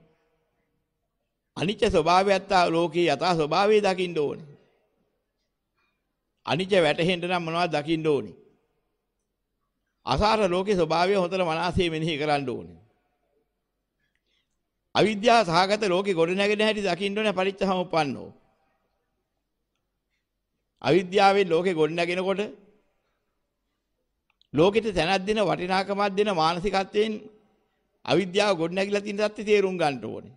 [SPEAKER 1] අනිච්ච ස්වභාවයත් ලෝකේ යථා ස්වභාවය දකින්න ඕනේ. අනිච්ච වැටහෙන්න නම් මොනවද දකින්න ඕනේ? අසාර ලෝකේ ස්වභාවය හොතර මනසේ මෙනෙහි කරන්න ඕනේ. අවිද්‍යාව සහගත ලෝකේ ගොඩ නැගෙන හැටි දකින්න ඕනේ පරිච්ඡසමුප්පන්නෝ. අවිද්‍යාවෙන් ලෝකේ ගොඩ නැගෙනකොට ලෝකෙට තැනක් දෙන වටිනාකමක් දෙන මානසිකත්වයෙන් අවිද්‍යාව ගොඩනැගිලා තියෙන தත්ති තේරුම් ගන්න ඕනේ.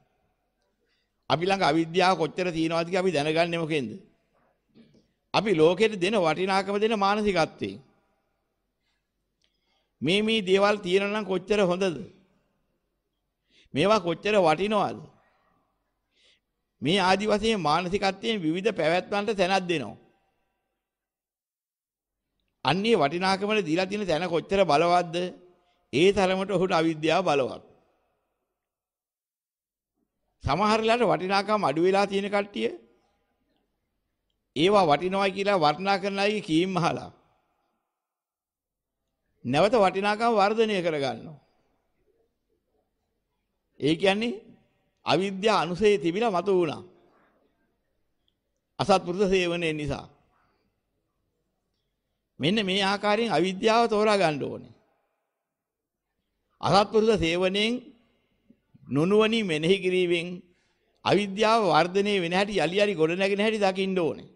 [SPEAKER 1] අපි ළඟ අවිද්‍යාව කොච්චර තියෙනවද කියලා අපි දැනගන්නේ මොකෙන්ද? අපි ලෝකෙට දෙන වටිනාකම දෙන මානසිකත්වයෙන්. මේ මේ දේවල් තියෙනවා නම් කොච්චර හොඳද? මේවා කොච්චර වටිනවද? මේ ආදි වශයෙන් මානසිකත්වයෙන් විවිධ පැවැත්මන්ට තැනක් දෙනවා. අන්නේ වටිනාකමට දීලා තියෙන තැන කොච්චර බලවත්ද? ඒ තරමට ඔහුට අවිද්‍යාව බලවත්. සමහරලාට වටිනාකම් අඩු වෙලා තියෙන කට්ටිය ඒවා වටිනවා කියලා වර්ණනා කරන අය කීම් අහලා නැවත වටිනාකම් වර්ධනය කරගන්නවා. ඒ කියන්නේ අවිද්‍යා අනුසයේ තිබිලා මතු වුණා. අසත්පුරුෂ සේවනයේ නිසා. මෙන්න මේ ආකාරයෙන් අවිද්‍යාව තෝරා ගන්න ඕනේ. අසත්පුරුෂ සේවනයෙන් නොනුවණි මෙනෙහි කිරීමෙන් අවිද්‍යාව වර්ධනය වෙන හැටි යලි යලි ගොඩ නැගෙන හැටි දකින්න ඕනේ.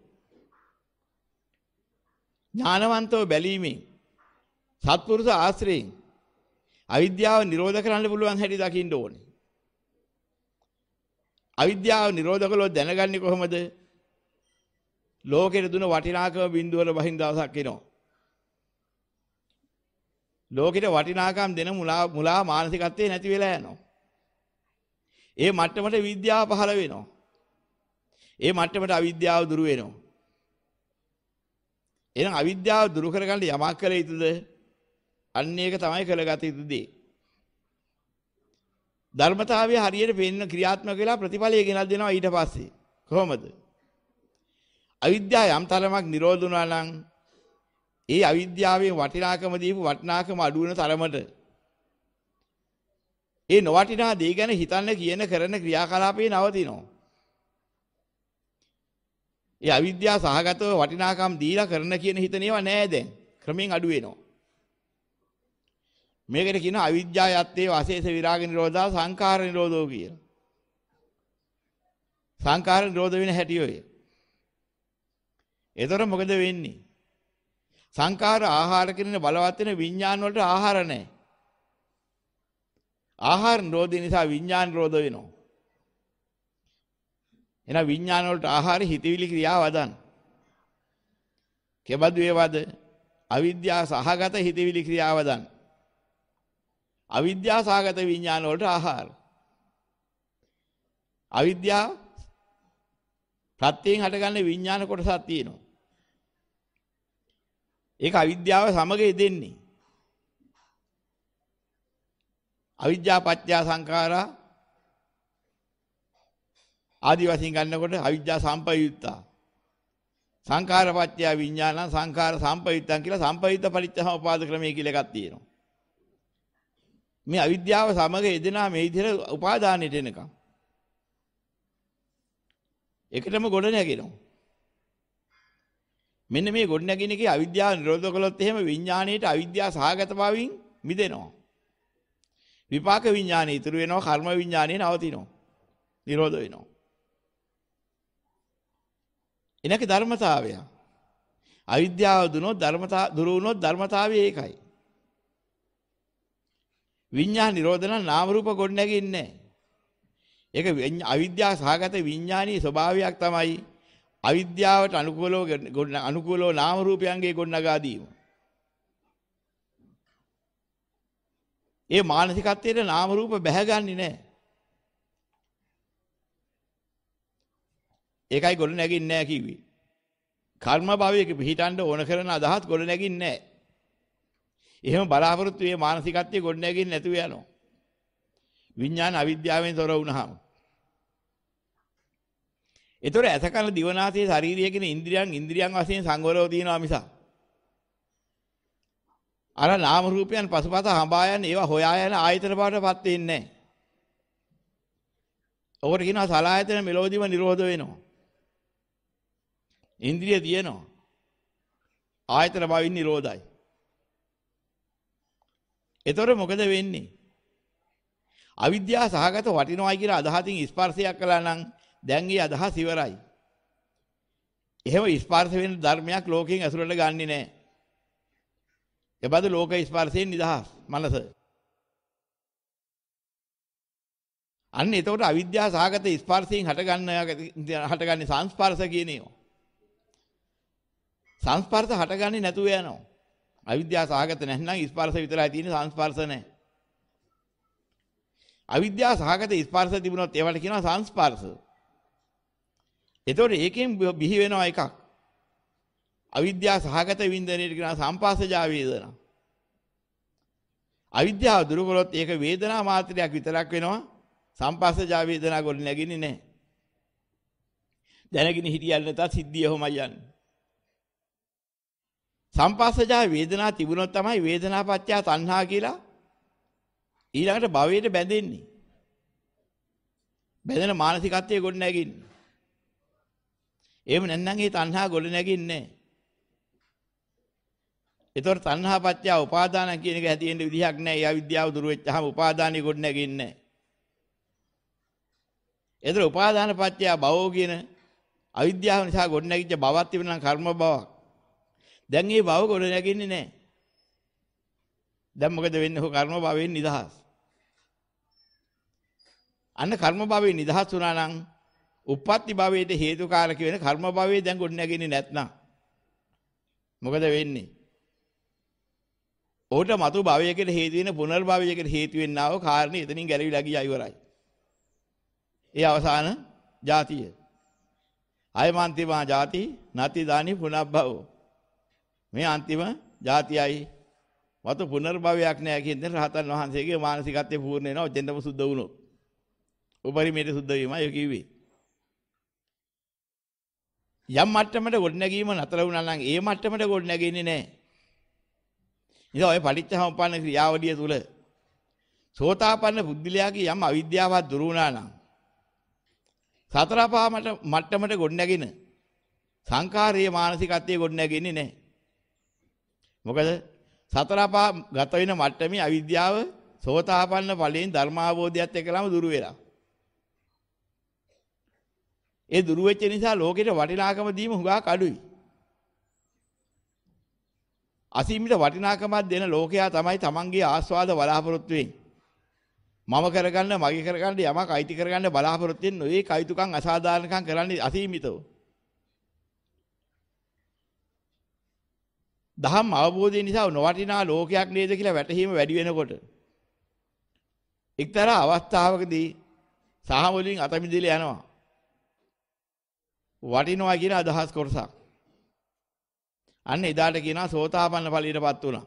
[SPEAKER 1] ඥානවන්තව බැලීමෙන් සත්පුරුෂ ආශ්‍රයෙන් අවිද්‍යාව නිරෝධ කරන්න පුළුවන් හැටි දකින්න ඕනේ. අවිද්‍යාව නිරෝධ කළොත් දැනගන්නේ කොහොමද? ලෝකෙට දුන වටිනාකම බිඳුවල බහින් දවසක් එනවා. ලෝකෙට වටිනාකම් දෙන මුලා මුලා මානසිකත්වයේ නැති වෙලා යනවා. ඒ මට්ටමට විද්‍යාව පහළ වෙනවා. ඒ මට්ටමට අවිද්‍යාව දුරු වෙනවා. එහෙනම් අවිද්‍යාව දුරු කරගන්න යමක් කළ යුතුද? අන්න ඒක තමයි කළගත යුතුදී. ධර්මතාවය හරියට පේන්න ක්‍රියාත්මක වෙලා ප්‍රතිඵලය ගෙනල් දෙනවා ඊට පස්සේ. කොහොමද? අවිද්‍යාව යම් තරමක් නිරෝධ වුණා නම් ඒ අවිද්‍යාවේ වටිනාකම දීපු වටිනාකම අඩු වෙන තරමට ඒ නොවටිනා දේ ගැන හිතන්න කියන කරන ක්‍රියාකලාපේ නවතිනවා. ඒ අවිද්‍යාව සහගතව වටිනාකම් දීලා කරන කියන හිතනේවා නෑ දැන්. ක්‍රමෙන් අඩු වෙනවා. මේකට කියන අවිද්‍යා යත්තේ වාසේස විරාග නිරෝධා සංඛාර නිරෝධෝ කියලා. සංඛාර නිරෝධ වෙන හැටි ඔය. එතකොට මොකද වෙන්නේ? සංඛාර ආහාර කිරින බලවත් වෙන විඥාන වලට ආහාර නැහැ. ආහාර නිරෝධය නිසා විඥාන නිරෝධ වෙනවා. එහෙනම් විඥාන වලට ආහාර හිතවිලි ක්‍රියා වදන්. කෙබඳු ඒවද? අවිද්‍යා සහගත හිතවිලි ක්‍රියා වදන්. අවිද්‍යා සහගත විඥාන වලට ආහාර. අවිද්‍යා ප්‍රත්‍යයෙන් හටගන්න විඥාන කොටසක් තියෙනවා. ඒක අවිද්‍යාව සමග යෙදෙන්නේ. අවිද්‍යා පත්‍ය සංඛාරා ආදි වශයෙන් ගන්නකොට අවිද්‍යා සම්පයුත්තා සංඛාර පත්‍ය විඥාන සංඛාර සම්පයුත්තන් කියලා සම්පයුත්ත පරිච්ඡමපාද ක්‍රමය කියලා එකක් තියෙනවා. මේ අවිද්‍යාව සමග යෙදෙනා මේ විදිහට උපාදානෙට එනකම්. එකටම ගොඩ නැගෙනවා. මෙන්න මේ ගොඩනැගෙන එකේ අවිද්‍යාව නිරෝධ කළොත් එහෙම විඥාණයට අවිද්‍යාව සහගත බවින් මිදෙනවා. විපාක විඥාණය ඉතුරු වෙනවා කර්ම විඥාණය නවතිනවා. නිරෝධ වෙනවා. එනක ධර්මතාවය. අවිද්‍යාව දුනොත් ධර්මතා දුරු වුනොත් ධර්මතාවය ඒකයි. විඤ්ඤාණ නිරෝධන නාම රූප ගොඩ නැගෙන්නේ නැහැ. ඒක අවිද්‍යාව සහගත විඤ්ඤාණී ස්වභාවයක් තමයි අවිද්‍යාවට අනුකූලව අනුකූලව නාම රූපයන්ගේ ගොඩනගා දීම. ඒ මානසිකත්වයේ නාම රූප බැහැගන්නේ නැහැ. ඒකයි ගොඩ නැගින්නේ නැහැ කිව්වේ. කර්ම භවයක පිහිටන්න ඕන කරන අදහස් ගොඩ නැගින්නේ නැහැ. එහෙම බලාපොරොත්තු මේ මානසිකත්වයේ ගොඩ නැගින්නේ නැතුව යනවා. විඥාන අවිද්‍යාවෙන් තොර වුණාම ඒතොර ඇසකන දිවනාසයේ ශාරීරිය කියන ඉන්ද්‍රියන් ඉන්ද්‍රියන් වශයෙන් සංවරව තියනවා මිස අර නාම රූපයන් පසුපස හඹා යන ඒවා හොයා යන ආයතන පාටපත් වෙන්නේ නැහැ. ඔකට කියනවා සලායතන මෙලෝදිම නිරෝධ වෙනවා. ඉන්ද්‍රිය තියෙනවා. ආයතන භවින් නිරෝධයි. එතකොට මොකද වෙන්නේ? අවිද්‍යාව සහගත වටිනවයි කියලා අදහසින් ස්පර්ශයක් කළා නම් දැන් ඒ අදහස් ඉවරයි. එහෙම ස්පර්ශ වෙන ධර්මයක් ලෝකයෙන් ඇසුරට ගන්නෙ නෑ. එබඳු ලෝක ස්පර්ශයෙන් නිදහස් මනස. අන්න එතකොට අවිද්‍යාව සහගත ස්පර්ශයෙන් හටගන්න හටගන්නේ සංස්පර්ශ කියන ඒවා. සංස්පර්ශ හටගන්නේ නැතුව යනවා. අවිද්‍යාව සහගත නැත්නම් ස්පර්ශ විතරයි තියෙන්නේ සංස්පර්ශ නැහැ. අවිද්‍යාව සහගත ස්පර්ශ තිබුණොත් ඒවට කියනවා සංස්පර්ශ. එතකොට ඒකෙන් බිහි වෙනවා එකක්. අවිද්‍යාව සහගත වින්දනයේ කියන සම්පාසජා වේදනා. අවිද්‍යාව දුරු කළොත් ඒක වේදනා මාත්‍රයක් විතරක් වෙනවා. සම්පාසජා වේදනා ගොඩ නැගින්නේ නැහැ. දැනගෙන හිටියල් නැතත් සිද්ධිය ඔහොමයි යන්නේ. සම්පාසජා වේදනා තිබුණොත් තමයි වේදනාපත්‍ය තණ්හා කියලා ඊළඟට භවයට බැඳෙන්නේ. බැඳෙන මානසිකත්වයේ ගොඩ නැගින්නේ. එහෙම නැත්නම් ඒ තණ්හා ගොඩ නැගින්නේ නැහැ. ඒතොර තණ්හාපත්‍ය උපාදාන කියන එක හැදෙන්න විදිහක් නැහැ. ඒ අවිද්‍යාව දුර වෙච්චාම උපාදානිය ගොඩ නැගින්නේ නැහැ. ඒතර උපාදානපත්‍ය භවෝ කියන අවිද්‍යාව නිසා ගොඩ නැගිච්ච බවක් තිබෙනවා කර්ම බවක්. දැන් මේ භව ගොඩ නැගින්නේ නැහැ. දැන් මොකද වෙන්නේ? ඔය කර්ම භවයෙන් නිදහස්. අන්න කර්ම භවයෙන් නිදහස් වුණා නම් උප්පත්ති භවයට හේතුකාරක වෙන කර්ම භවයේ දැන් ගොඩ නැගෙන්නේ නැත්නම් මොකද වෙන්නේ? ඕට මතු භවයකට හේතු වෙන පුනර්භවයකට හේතු වෙන්නව කාරණේ එතනින් ගැලවිලා ගියා ඉවරයි. ඒ අවසාන જાතිය. අයමන්තිමා જાති නති දානි පුනබ්බව. මේ අන්තිම જાතියයි මතු පුනර්භවයක් නැහැ කියන රහතන් වහන්සේගේ මානසිකත්වය පූර්ණ වෙනවා දෙන්නම සුද්ධ වුණොත්. උපරිමයට සුද්ධ වීමයි කිව්වේ. යම් මට්ටමකට ගොඩනැගීම නතර වුණා නම් ඒ මට්ටමට ගොඩනැගෙන්නේ නැහැ. ඉතින් ඔය පටිච්චසමුප්පන්න ක්‍රියාවලිය තුල සෝතාපන්න බුද්ධිලයාගේ යම් අවිද්‍යාවක් දුරු වුණා නම් සතර පහ මට්ටමට ගොඩනැගෙන සංකාරයේ මානසිකත්වයේ ගොඩනැගෙන්නේ නැහැ. මොකද සතර පහ ගත වෙන මට්ටමේ අවිද්‍යාව සෝතාපන්න ඵලයෙන් ධර්මාභෝධයත් එක්කලාම දුරු වෙලා. ඒ දුරු වෙච්ච නිසා ලෝකෙට වටිනාකම දීම හුඟක් අඩුයි. අසීමිත වටිනාකමක් දෙන ලෝකයා තමයි Tamanගේ ආස්වාද බලාපොරොත්තු මම කරගන්න මගේ කරගන්න යමක් අයිති කරගන්න බලාපොරොත්තු වෙන ඔය කයිතුකම් අසාධාරණකම් කරන්නේ අසීමිතව. දහම් අවබෝධය නිසා නොවටිනා ලෝකයක් නේද කියලා වැටහීම වැඩි වෙනකොට එක්තරා අවස්ථාවකදී සාහවලින් අතමිදිලා යනවා. වටිනවා කියන අදහස් කොටසක්. අන්න එදාට කියනවා සෝතාපන්න ඵලයටපත් වුණා.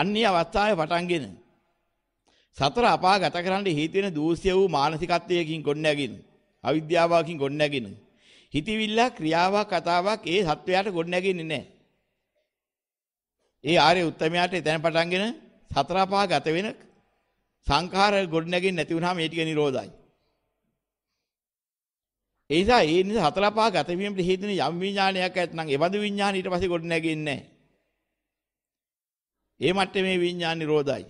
[SPEAKER 1] අන්නේ අවස්ථාවේ පටන්ගෙන සතර අපා ගත කරන්න හේතු වෙන දූෂ්‍ය වූ මානසිකත්වයකින් ගොඩනැගින් අවිද්‍යාවකින් ගොඩනැගින් හිතවිල්ල ක්‍රියාවක් කතාවක් ඒ සත්වයාට ගොඩනැගෙන්නේ නැහැ. ඒ ආර්ය උත්තමයාට එතන පටන්ගෙන සතර අපා ගත වෙන සංඛාර ගොඩනැගෙන්නේ නැති වුනහම මේ ටික නිරෝධයි. ඒ නිසා ඒ නිසා හතර පහ ගත වීමට හේතුන යම් විඥානයක් ඇත්නම් එවඳු විඥාන ඊට පස්සේ ගොඩ නැගෙන්නේ නැහැ. ඒ මට්ටමේ විඥාන නිරෝධයි.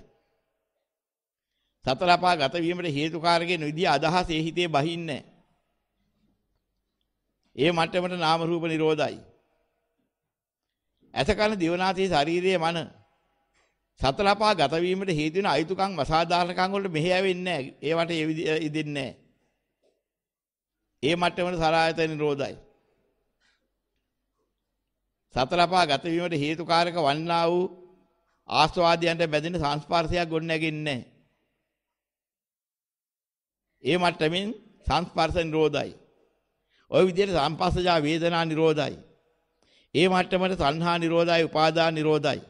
[SPEAKER 1] සතර පහ ගත වීමට හේතුකාරකෙන විදිය අදහස ඒ හිතේ බහින්නේ ඒ මට්ටමට නාම රූප නිරෝධයි. ඇසකන දිවනාසී ශරීරයේ මන සතර පහ ගත වීමට හේතුන අයිතුකම් අසාධාරණකම් වලට මෙහෙයවෙන්නේ නැහැ. ඒවට ඒ විදිය ඉදින්නේ නැහැ. ඒ මට්ටමට සලායත නිරෝධයි. සතරපා ගත වීමට හේතුකාරක වන්නා වූ ආස්වාදයන්ට බැඳෙන සංස්පර්ශයක් ගොඩනැගෙන්නේ නැහැ. ඒ මට්ටමින් සංස්පර්ශ නිරෝධයි. ওই විදිහට සංපස්සජා වේදනා නිරෝධයි. ඒ මට්ටමට සංහා නිරෝධයි, උපාදාන නිරෝධයි.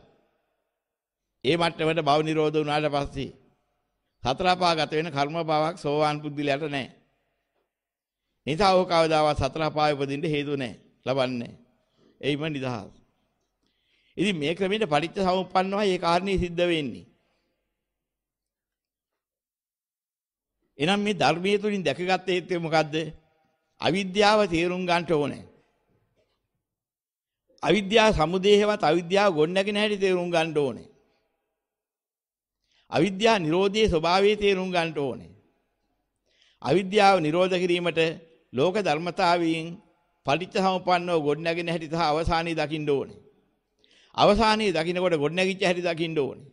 [SPEAKER 1] ඒ මට්ටමට භව නිරෝධ වුණාට පස්සේ සතරපාගත වෙන කර්ම භාවක් සෝවාන් පුද්ගලයාට නැහැ. නිසා ඕක කවදාවත් සතර පාය උපදින්න හේතු නැහැ. ලබන්නේ. එයිම නිදහස්. ඉතින් මේ ක්‍රමෙට පටිච්ච සමුප්පන්නවයි ඒ කාරණේ සිද්ධ වෙන්නේ. එනම් මේ ධර්මයේ තුලින් දැකගත්ත හේතුව මොකද්ද? අවිද්‍යාව තේරුම් ගන්න ඕනේ. අවිද්‍යාව සමුදේහෙවත් අවිද්‍යාව ගොඩනැගෙන හැටි තේරුම් ගන්න ඕනේ. අවිද්‍යාව නිරෝධයේ ස්වභාවය තේරුම් ගන්න ඕනේ. අවිද්‍යාව නිරෝධ කිරීමට ලෝක ධර්මතාවයෙන් පටිච්චසමුප්පන්නව ගොඩනැගෙන හැටි සහ අවසානයේ දකින්න ඕනේ. අවසානයේ දකින්නකොට ගොඩනැගිච්ච හැටි දකින්න ඕනේ.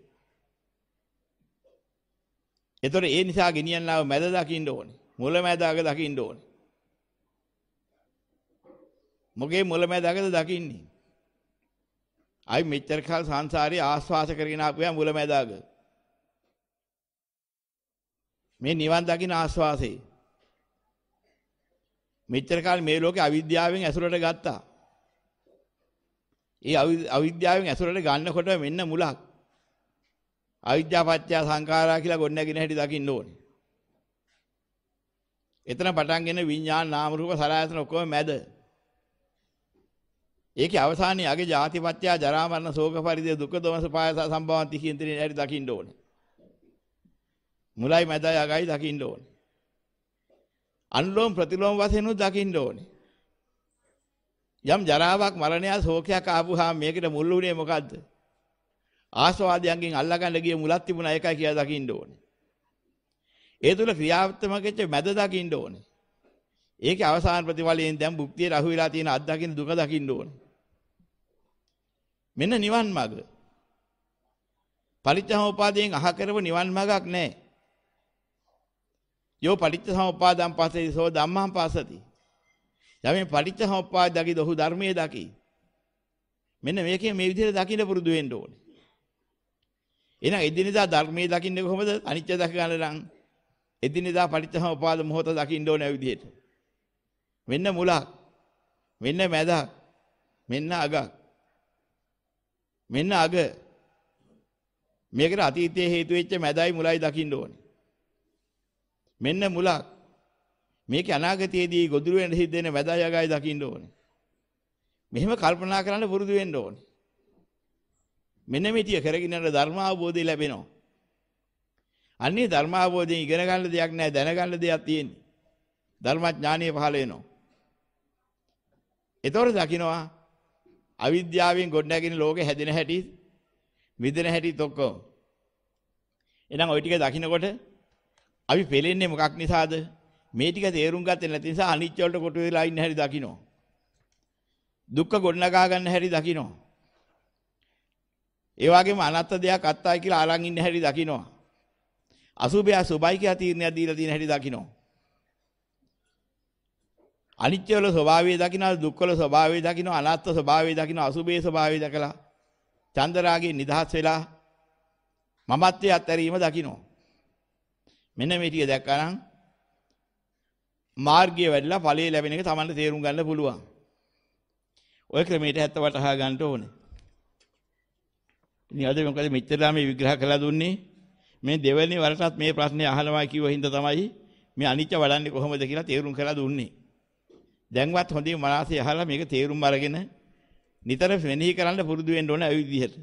[SPEAKER 1] ඒතොර ඒ නිසා ගෙනියන්නව මැද දකින්න ඕනේ. මුල මැද අග දකින්න ඕනේ. මොකේ මුල මැද අගද දකින්නේ? අයි මෙච්චර කාල සංසාරේ ආස්වාස කරගෙන ආපුවා මුල මැද අග. මේ නිවන් දකින්න ආස්වාසේ මෙච්චර කාලේ මේ ලෝකේ අවිද්‍යාවෙන් ඇසුරට ගත්තා. ඒ අවිද්‍යාවෙන් ඇසුරට ගන්නකොට මෙන්න මුලක්. අවිද්‍යාව පත්‍ය සංඛාරා කියලා ගොඩනැගෙන හැටි දකින්න ඕනේ. එතන පටන්ගෙන විඥාන නාම රූප සලආයතන ඔක්කොම මැද. ඒකේ අවසානයේ යගේ ජාතිපත්‍ය ජරා මරණ ශෝක පරිදේ දුක් දොමස පායස සම්භවන්ති කියන තැන හැටි දකින්න ඕනේ. මුලයි මැදයි අගයි දකින්න ඕනේ. අනුලෝම ප්‍රතිලෝම වශයෙන් දකින්න ඕනේ. යම් ජරාවක් මරණයක් ශෝකයක් ආපුහා මේකට මුල් වුණේ මොකද්ද? ආස්වාදයෙන් අල්ලගන්න ගිය මුලක් තිබුණා ඒකයි කියලා දකින්න ඕනේ. ඒ තුල ක්‍රියාත්මක වෙච්ච මැද දකින්න ඕනේ. ඒකේ අවසාන ප්‍රතිඵලයෙන් දැන් භුක්තියට අහු වෙලා තියෙන අත් දකින්න දුක දකින්න ඕනේ. මෙන්න නිවන් මාර්ගය පරිත්‍යාග උපාදයෙන් අහ කරව නිවන් මාර්ගක් නැහැ. යෝ පටිච්ච සමුප්පාදම් පස්සේ සෝ ධම්මං පස්සති. යමෙන් පටිච්ච සමුප්පාද දකි දොහු ධර්මයේ දකි. මෙන්න මේකේ මේ විදිහට දකින්න පුරුදු වෙන්න ඕනේ. එහෙනම් එදිනෙදා ධර්මයේ දකින්නේ කොහොමද? අනිත්‍ය දක ගන්න නම් එදිනෙදා පටිච්ච සමුප්පාද මොහොත දකින්න ඕනේ විදිහට. මෙන්න මුලක්. මෙන්න මැදක්. මෙන්න අගක්. මෙන්න අග. මේකට අතීතයේ හේතු වෙච්ච මැදයි මුලයි දකින්න ඕනේ. මෙන්න මුලක්. මේකේ අනාගතයේදී ගොදුරු වෙන හිද දෙන වැදයගයි දකින්න ඕනේ. මෙහෙම කල්පනා කරන්න පුරුදු වෙන්න ඕනේ. මෙන්න මේ ටික කරගෙන යන ධර්මාවබෝධය ලැබෙනවා. අන්නේ ධර්මාවබෝධයෙන් ඉගෙන ගන්න දෙයක් නැහැ දැනගන්න දෙයක් තියෙන්නේ. ධර්මඥානීය පහළ වෙනවා. ඒතොර දකින්නවා අවිද්‍යාවෙන් ගොඩනැගෙන ලෝකෙ හැදෙන හැටි විදින හැටි ඔක්කොම. එහෙනම් ওই ටික දකින්නකොට අපි පෙලෙන්නේ මොකක් නිසාද? මේ ටික තේරුම් ගත්තේ නැති නිසා අනිච්ච වලට කොටු වෙලා ඉන්න හැටි දකින්න. දුක්ඛ ගොඩනගා ගන්න හැටි දකින්න. ඒ වගේම අනත්ත දෙයක් අත්තයි කියලා අලන් ඉන්න හැටි දකින්න. අසුභය සුභයි කියලා තීරණයක් දීලා තියෙන හැටි දකින්න. අනිත්‍ය වල ස්වභාවය දකින්න, දුක්ඛ වල ස්වභාවය දකින්න, අනාත්ම ස්වභාවය දකින්න, අසුභයේ ස්වභාවය දකලා චන්දරාගේ නිදහස් වෙලා මමත්වයේ අත්හැරීම දකින්න. මෙන්න මේ ටික දැක්කනම් මාර්ගය වැඩිලා ඵලයේ ලැබෙන එක Tamanට තේරුම් ගන්න පුළුවන්. ওই ක්‍රමයට හැත්ත වටහා ගන්න ඕනේ. ඉතින් අද මොකද මෙච්චරලා මේ විග්‍රහ කළා දුන්නේ? මේ දෙවැනි වරටත් මේ ප්‍රශ්නේ අහනවා කිව්ව හින්දා තමයි මේ අනිත්‍ය වඩන්නේ කොහොමද කියලා තේරුම් කරලා දුන්නේ. දැන්වත් හොඳින් මනසේ අහලා මේක තේරුම් අරගෙන නිතර මෙනෙහි කරන්න පුරුදු වෙන්න ඕනේ අවිධියට.